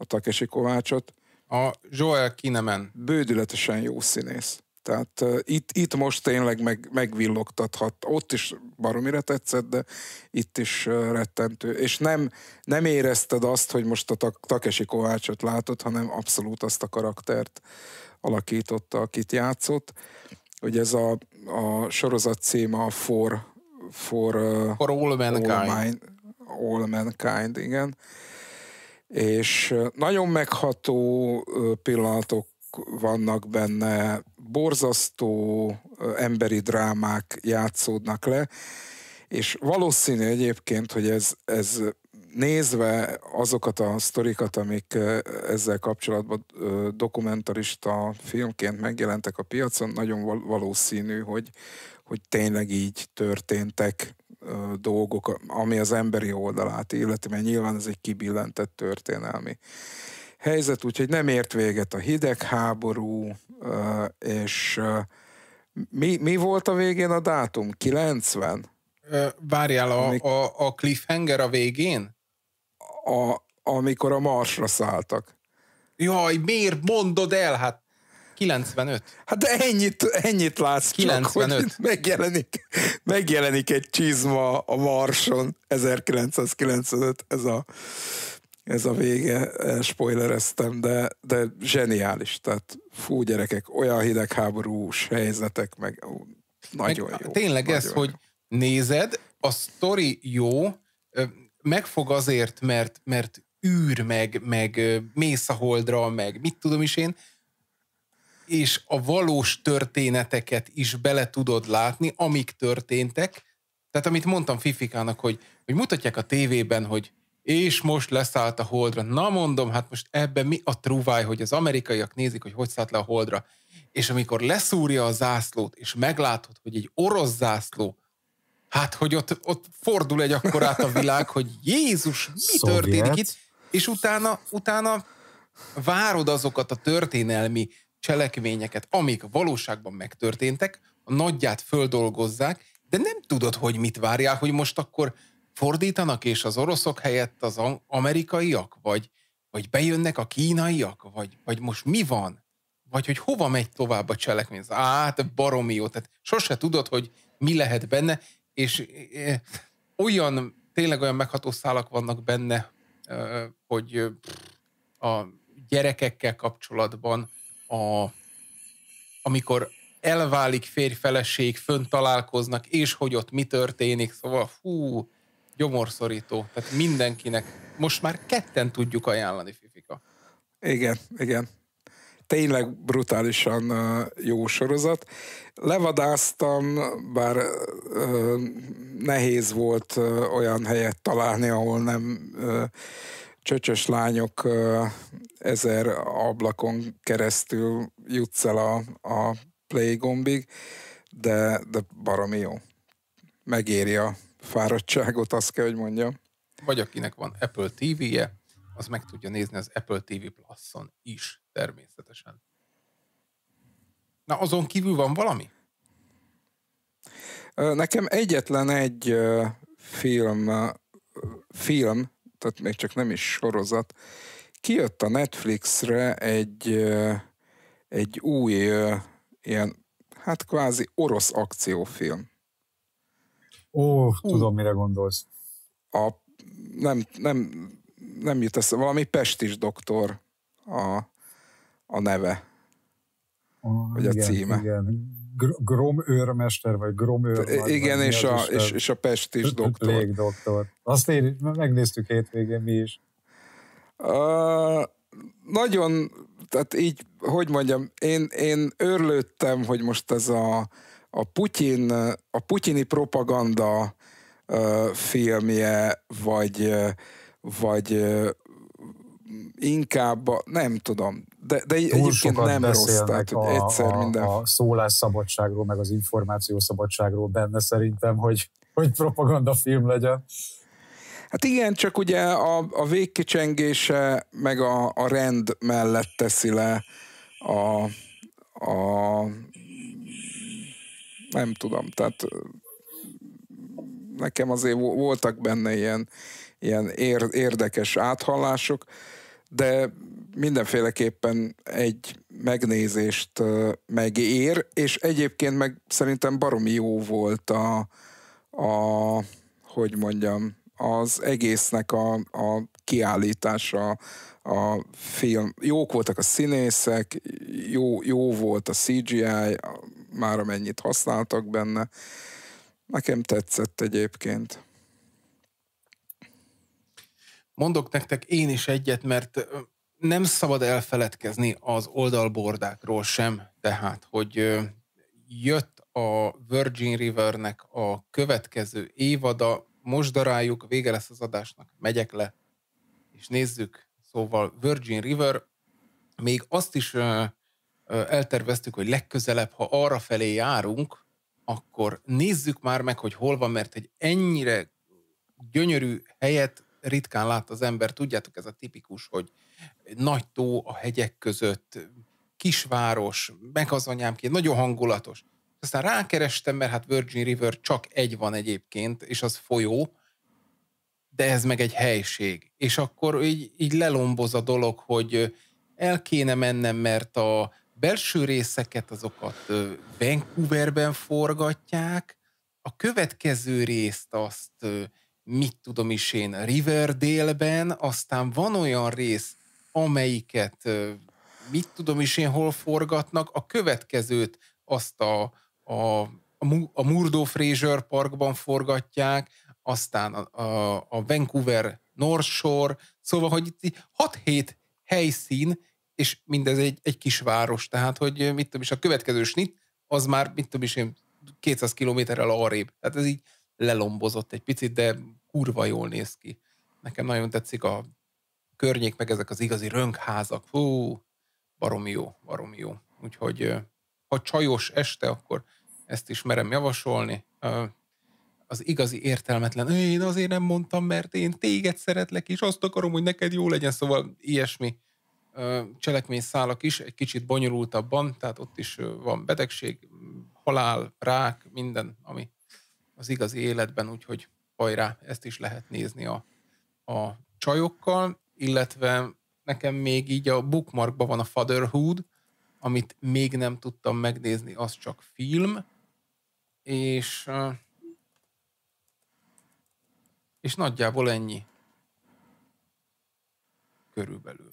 a Takesi Kovácsot. A Joel Kinemen. Bődületesen jó színész. Tehát uh, itt, itt most tényleg meg, megvillogtathat. Ott is baromire tetszett, de itt is uh, rettentő. És nem, nem érezted azt, hogy most a tak- Takesi Kovácsot látod, hanem abszolút azt a karaktert alakította, akit játszott. Hogy ez a, a sorozat címe a For, for, uh, for all, mankind. all, man, all Mankind, igen. Uh, és nagyon megható pillanatok vannak benne, borzasztó emberi drámák játszódnak le, és valószínű egyébként, hogy ez, ez nézve azokat a sztorikat, amik ezzel kapcsolatban dokumentarista filmként megjelentek a piacon, nagyon valószínű, hogy, hogy tényleg így történtek dolgok, ami az emberi oldalát illeti, mert nyilván ez egy kibillentett történelmi helyzet, úgyhogy nem ért véget a hidegháború, és mi, mi volt a végén a dátum? 90? Várjál, a, Amik... a, a cliffhanger a végén? A, amikor a Marsra szálltak. Jaj, miért mondod el? Hát 95. Hát ennyit, ennyit látsz 95. Csak, hogy megjelenik, megjelenik egy csizma a Marson 1995, ez a, ez a vége, spoilereztem, de, de zseniális, tehát fú gyerekek, olyan hidegháborús helyzetek, meg ó, nagyon meg, jó. Tényleg nagyon ez, jó. hogy nézed, a sztori jó, megfog azért, mert, mert űr, meg, meg mész a holdra, meg mit tudom is én, és a valós történeteket is bele tudod látni, amik történtek. Tehát amit mondtam Fifikának, hogy, hogy mutatják a tévében, hogy és most leszállt a holdra. Na mondom, hát most ebben mi a trúváj, hogy az amerikaiak nézik, hogy hogy szállt le a holdra. És amikor leszúrja a zászlót, és meglátod, hogy egy orosz zászló, hát hogy ott, ott fordul egy akkorát a világ, hogy Jézus, mi Szovjet. történik itt? És utána, utána várod azokat a történelmi Cselekvényeket, amik valóságban megtörténtek, a nagyját földolgozzák, de nem tudod, hogy mit várják, hogy most akkor fordítanak, és az oroszok helyett az amerikaiak, vagy, vagy bejönnek a kínaiak, vagy, vagy most mi van? Vagy hogy hova megy tovább a cselekmény? te baromi jó. Tehát sose tudod, hogy mi lehet benne, és e, olyan, tényleg olyan megható szálak vannak benne, hogy a gyerekekkel kapcsolatban, a, amikor elválik férj-feleség, fönt találkoznak, és hogy ott mi történik, szóval hú, gyomorszorító. Tehát mindenkinek, most már ketten tudjuk ajánlani, Fifika. Igen, igen. Tényleg brutálisan uh, jó sorozat. Levadáztam, bár uh, nehéz volt uh, olyan helyet találni, ahol nem csöcsös lányok ezer ablakon keresztül jutsz el a, a play gombig, de, de baromi jó. Megéri a fáradtságot, azt kell, hogy mondjam. Vagy akinek van Apple TV-je, az meg tudja nézni az Apple TV Plus-on is természetesen. Na, azon kívül van valami? Nekem egyetlen egy film, film tehát még csak nem is sorozat, kijött a Netflixre egy, egy új ilyen, hát kvázi orosz akciófilm. Ó, tudom, mire gondolsz. A, nem, nem, nem jut eszembe, valami Pestis doktor a, a neve, oh, vagy igen, a címe. Igen. Grom őrmester, vagy Grom őrmester. Igen, és a, és, és a Pest is doktor. Légdoktor. Azt én megnéztük hétvégén mi is. Uh, nagyon, tehát így, hogy mondjam, én, én örlődtem, hogy most ez a, a, Putyin, a putyini propaganda uh, filmje, vagy, vagy, inkább, a, nem tudom, de, de egyébként nem rossz, tehát a, egyszer a, minden... A szólásszabadságról, meg az információszabadságról benne szerintem, hogy, hogy propaganda film legyen. Hát igen, csak ugye a, a végkicsengése meg a, a rend mellett teszi le a, a nem tudom, tehát nekem azért voltak benne ilyen, ilyen érdekes áthallások de mindenféleképpen egy megnézést megér, és egyébként meg szerintem baromi jó volt a, a hogy mondjam, az egésznek a, a kiállítása, a film. Jók voltak a színészek, jó, jó volt a CGI, már amennyit használtak benne. Nekem tetszett egyébként. Mondok nektek én is egyet, mert nem szabad elfeledkezni az oldalbordákról sem, tehát, hogy jött a Virgin Rivernek a következő évada, most daráljuk, vége lesz az adásnak, megyek le, és nézzük. Szóval Virgin River, még azt is elterveztük, hogy legközelebb, ha arra felé járunk, akkor nézzük már meg, hogy hol van, mert egy ennyire gyönyörű helyet ritkán lát az ember. Tudjátok, ez a tipikus, hogy nagy tó a hegyek között, kisváros, meg az anyámként, nagyon hangulatos. Aztán rákerestem, mert hát Virgin River csak egy van egyébként, és az folyó, de ez meg egy helység. És akkor így, így lelomboz a dolog, hogy el kéne mennem, mert a belső részeket azokat Vancouverben forgatják, a következő részt azt mit tudom is én, Riverdale-ben, aztán van olyan rész, amelyiket mit tudom is én, hol forgatnak, a következőt azt a, a, a Murdo Fraser Parkban forgatják, aztán a, a, a Vancouver North Shore, szóval, hogy itt 6-7 helyszín, és mindez egy, egy kis város, tehát, hogy mit tudom is, a következő snit, az már, mit tudom is én, 200 kilométerrel arrébb. Tehát ez így lelombozott egy picit, de kurva jól néz ki. Nekem nagyon tetszik a környék, meg ezek az igazi rönkházak. Hú, baromi jó, baromi jó. Úgyhogy ha csajos este, akkor ezt is merem javasolni. Az igazi értelmetlen, én azért nem mondtam, mert én téged szeretlek, és azt akarom, hogy neked jó legyen, szóval ilyesmi szálak is, egy kicsit bonyolultabban, tehát ott is van betegség, halál, rák, minden, ami az igazi életben, úgyhogy hajrá, ezt is lehet nézni a, a csajokkal, illetve nekem még így a bookmarkban van a Fatherhood, amit még nem tudtam megnézni, az csak film, és és nagyjából ennyi. Körülbelül.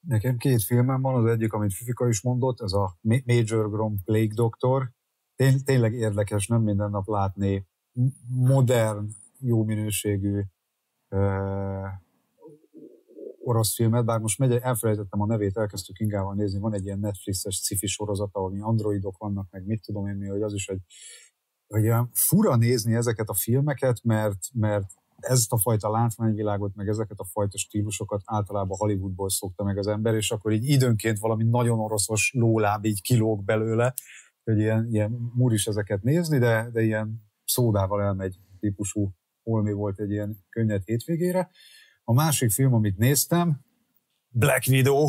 Nekem két filmem van, az egyik, amit Fifika is mondott, ez a Major Grom Plague Doctor, tény, tényleg érdekes nem minden nap látni modern, jó minőségű uh, orosz filmet, bár most megy, elfelejtettem a nevét, elkezdtük Ingával nézni, van egy ilyen Netflixes cifi sorozat, ahol mi androidok vannak, meg mit tudom én mi, hogy az is, hogy, hogy olyan fura nézni ezeket a filmeket, mert, mert ezt a fajta látványvilágot, meg ezeket a fajta stílusokat általában Hollywoodból szokta meg az ember, és akkor így időnként valami nagyon oroszos lóláb így kilóg belőle, hogy ilyen, ilyen muris ezeket nézni, de, de ilyen szódával elmegy típusú holmi volt egy ilyen könnyed hétvégére. A másik film, amit néztem, Black Widow.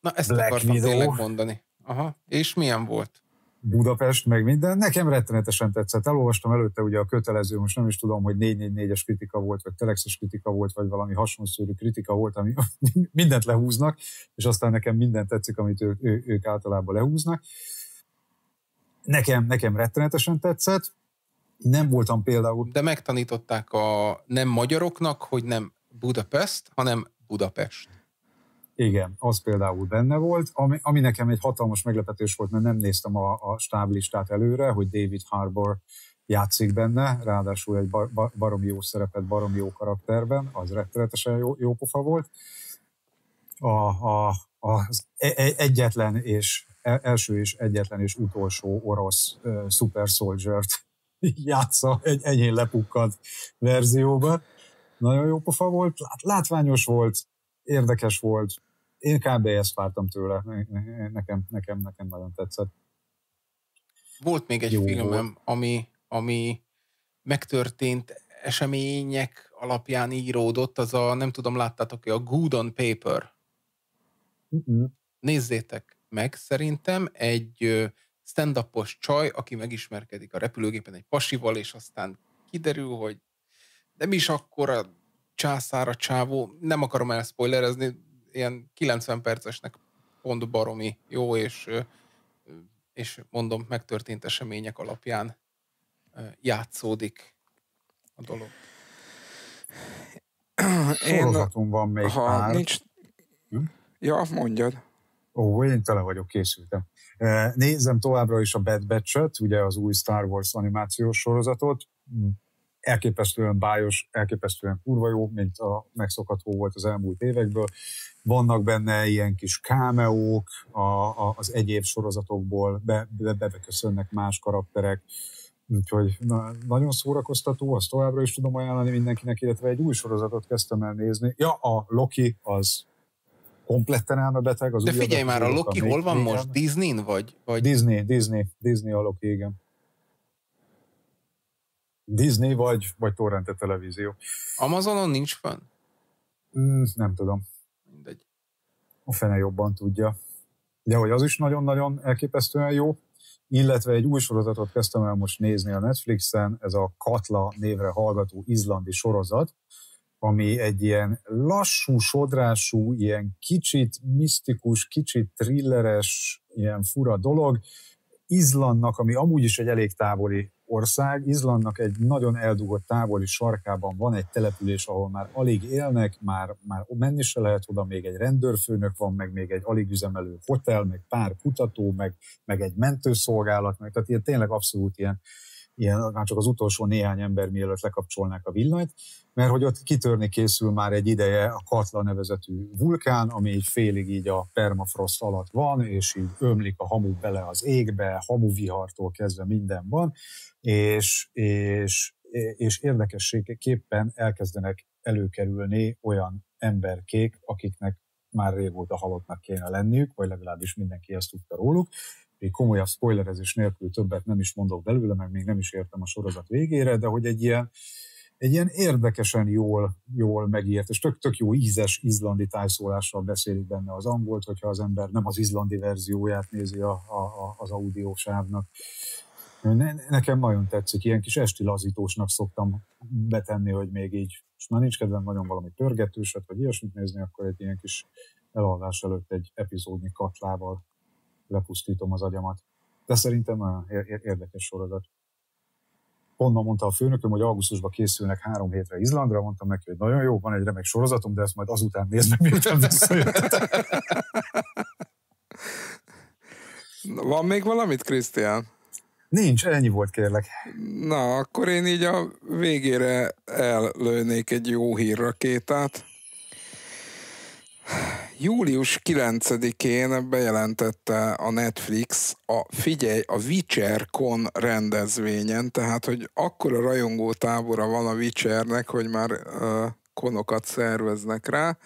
Na, ezt Black akartam Widow. tényleg mondani. Aha, és milyen volt? Budapest, meg minden. Nekem rettenetesen tetszett. Elolvastam előtte ugye a kötelező, most nem is tudom, hogy 444-es kritika volt, vagy telexes kritika volt, vagy valami hasonló kritika volt, ami mindent lehúznak, és aztán nekem mindent tetszik, amit ő, ő, ők általában lehúznak. Nekem, nekem rettenetesen tetszett. Nem voltam például... De megtanították a nem magyaroknak, hogy nem Budapest, hanem Budapest. Igen, az például benne volt, ami, ami nekem egy hatalmas meglepetés volt, mert nem néztem a, a stáblistát előre, hogy David Harbour játszik benne, ráadásul egy bar, bar, barom jó szerepet, barom jó karakterben, az rettenetesen jó, jó pofa volt. A, a, az e-, e-, egyetlen és E-, első és egyetlen és utolsó orosz uh, Super Soldier-t játsza egy enyén lepukkad verzióban. Nagyon jó pofa volt, látványos volt, érdekes volt. Én kb. ezt vártam tőle, nekem, nekem, nekem nagyon tetszett. Volt még egy jó filmem, volt. ami, ami megtörtént események alapján íródott, az a, nem tudom, láttátok-e, a Good on Paper. Uh-uh. Nézzétek, meg szerintem egy stand csaj, aki megismerkedik a repülőgépen egy pasival, és aztán kiderül, hogy nem is akkora császára csávó, nem akarom elspoilerezni, ilyen 90 percesnek pont baromi jó, és, és mondom, megtörtént események alapján játszódik a dolog. Én, Sorozatunk van még ha pár. Nincs... Hm? Ja, mondjad. Ó, én tele vagyok, készültem. Nézem továbbra is a Bad batch ugye az új Star Wars animációs sorozatot. Hm. Elképesztően bájos, elképesztően kurva jó, mint a megszokható volt az elmúlt évekből. Vannak benne ilyen kis kámeók, a, a, az egyéb sorozatokból be, be, más karakterek. Úgyhogy na, nagyon szórakoztató, azt továbbra is tudom ajánlani mindenkinek, illetve egy új sorozatot kezdtem el nézni. Ja, a Loki az kompletten elmebeteg. Az De figyelj már, a Loki hol van régen. most? Disney-n vagy? vagy? Disney, Disney, Disney a Loki, igen. Disney vagy, vagy torrente televízió. Amazonon nincs fönn? Mm, nem tudom. Mindegy. A fene jobban tudja. De hogy az is nagyon-nagyon elképesztően jó, illetve egy új sorozatot kezdtem el most nézni a Netflixen, ez a Katla névre hallgató izlandi sorozat, ami egy ilyen lassú, sodrású, ilyen kicsit misztikus, kicsit thrilleres, ilyen fura dolog. Izlandnak, ami amúgy is egy elég távoli ország, Izlandnak egy nagyon eldugott távoli sarkában van egy település, ahol már alig élnek, már, már menni se lehet oda, még egy rendőrfőnök van, meg még egy alig üzemelő hotel, meg pár kutató, meg, meg egy mentőszolgálat, meg tehát ilyen tényleg abszolút ilyen, ilyen, már csak az utolsó néhány ember mielőtt lekapcsolnák a villanyt, mert hogy ott kitörni készül már egy ideje a Katla nevezetű vulkán, ami így félig így a permafrost alatt van, és így ömlik a hamu bele az égbe, vihartól kezdve minden van, és, és, és érdekességképpen elkezdenek előkerülni olyan emberkék, akiknek már régóta halottnak kéne lenniük, vagy legalábbis mindenki ezt tudta róluk. Még komolyabb spoilerezés nélkül többet nem is mondok belőle, meg még nem is értem a sorozat végére, de hogy egy ilyen egy ilyen érdekesen jól, jól megírt, és tök, tök jó ízes izlandi tájszólással beszélik benne az angolt, hogyha az ember nem az izlandi verzióját nézi a, a, a, az audiósávnak. Ne, nekem nagyon tetszik, ilyen kis esti lazítósnak szoktam betenni, hogy még így, most már nincs kedvem nagyon valami pörgetőset, vagy ilyesmit nézni, akkor egy ilyen kis elalvás előtt egy epizódnyi katlával lepusztítom az agyamat. De szerintem nagyon érdekes sorozat onnan mondta a főnököm, hogy augusztusban készülnek három hétre Izlandra, mondtam neki, hogy nagyon jó, van egy remek sorozatom, de ezt majd azután néz meg, miután visszajöttetek. Van még valamit, Krisztián? Nincs, ennyi volt, kérlek. Na, akkor én így a végére ellőnék egy jó hírrakétát július 9-én bejelentette a Netflix a Figyelj a Witcher.con rendezvényen, tehát hogy a rajongó tábora van a Witchernek, hogy már uh, konokat szerveznek rá.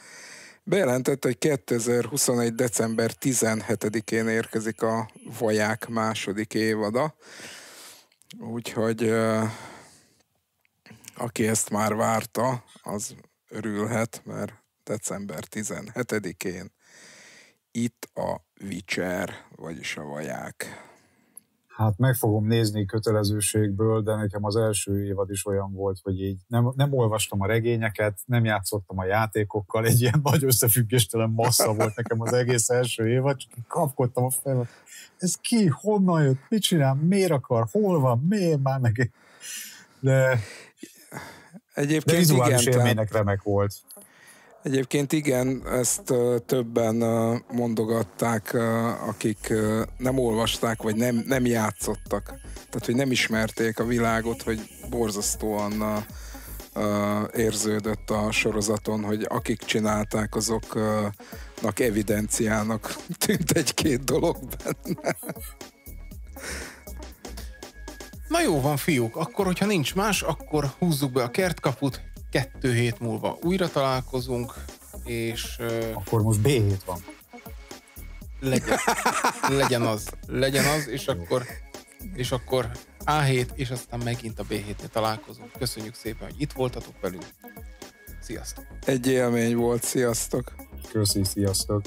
Bejelentette, hogy 2021. december 17-én érkezik a Vaják második évada, úgyhogy uh, aki ezt már várta, az örülhet, mert december 17-én. Itt a Vicser, vagyis a vaják. Hát meg fogom nézni kötelezőségből, de nekem az első évad is olyan volt, hogy így nem, nem olvastam a regényeket, nem játszottam a játékokkal, egy ilyen nagy összefüggéstelen massza volt nekem az egész első évad, csak kapkodtam a fejemet. Ez ki, honnan jött, mit csinál, miért akar, hol van, miért már meg... De, Egyébként de vizuális igen, élménynek remek volt. Egyébként igen, ezt többen mondogatták, akik nem olvasták, vagy nem, nem játszottak. Tehát, hogy nem ismerték a világot, hogy borzasztóan érződött a sorozaton, hogy akik csinálták, azoknak evidenciának tűnt egy-két dolog benne. Na jó van, fiúk, akkor, hogyha nincs más, akkor húzzuk be a kertkaput, kettő hét múlva újra találkozunk, és... Akkor most b hét van. Legyen, legyen az, legyen az, és akkor, és akkor A7, és aztán megint a B7-nél találkozunk. Köszönjük szépen, hogy itt voltatok velünk. Sziasztok! Egy élmény volt, sziasztok! Köszi, sziasztok!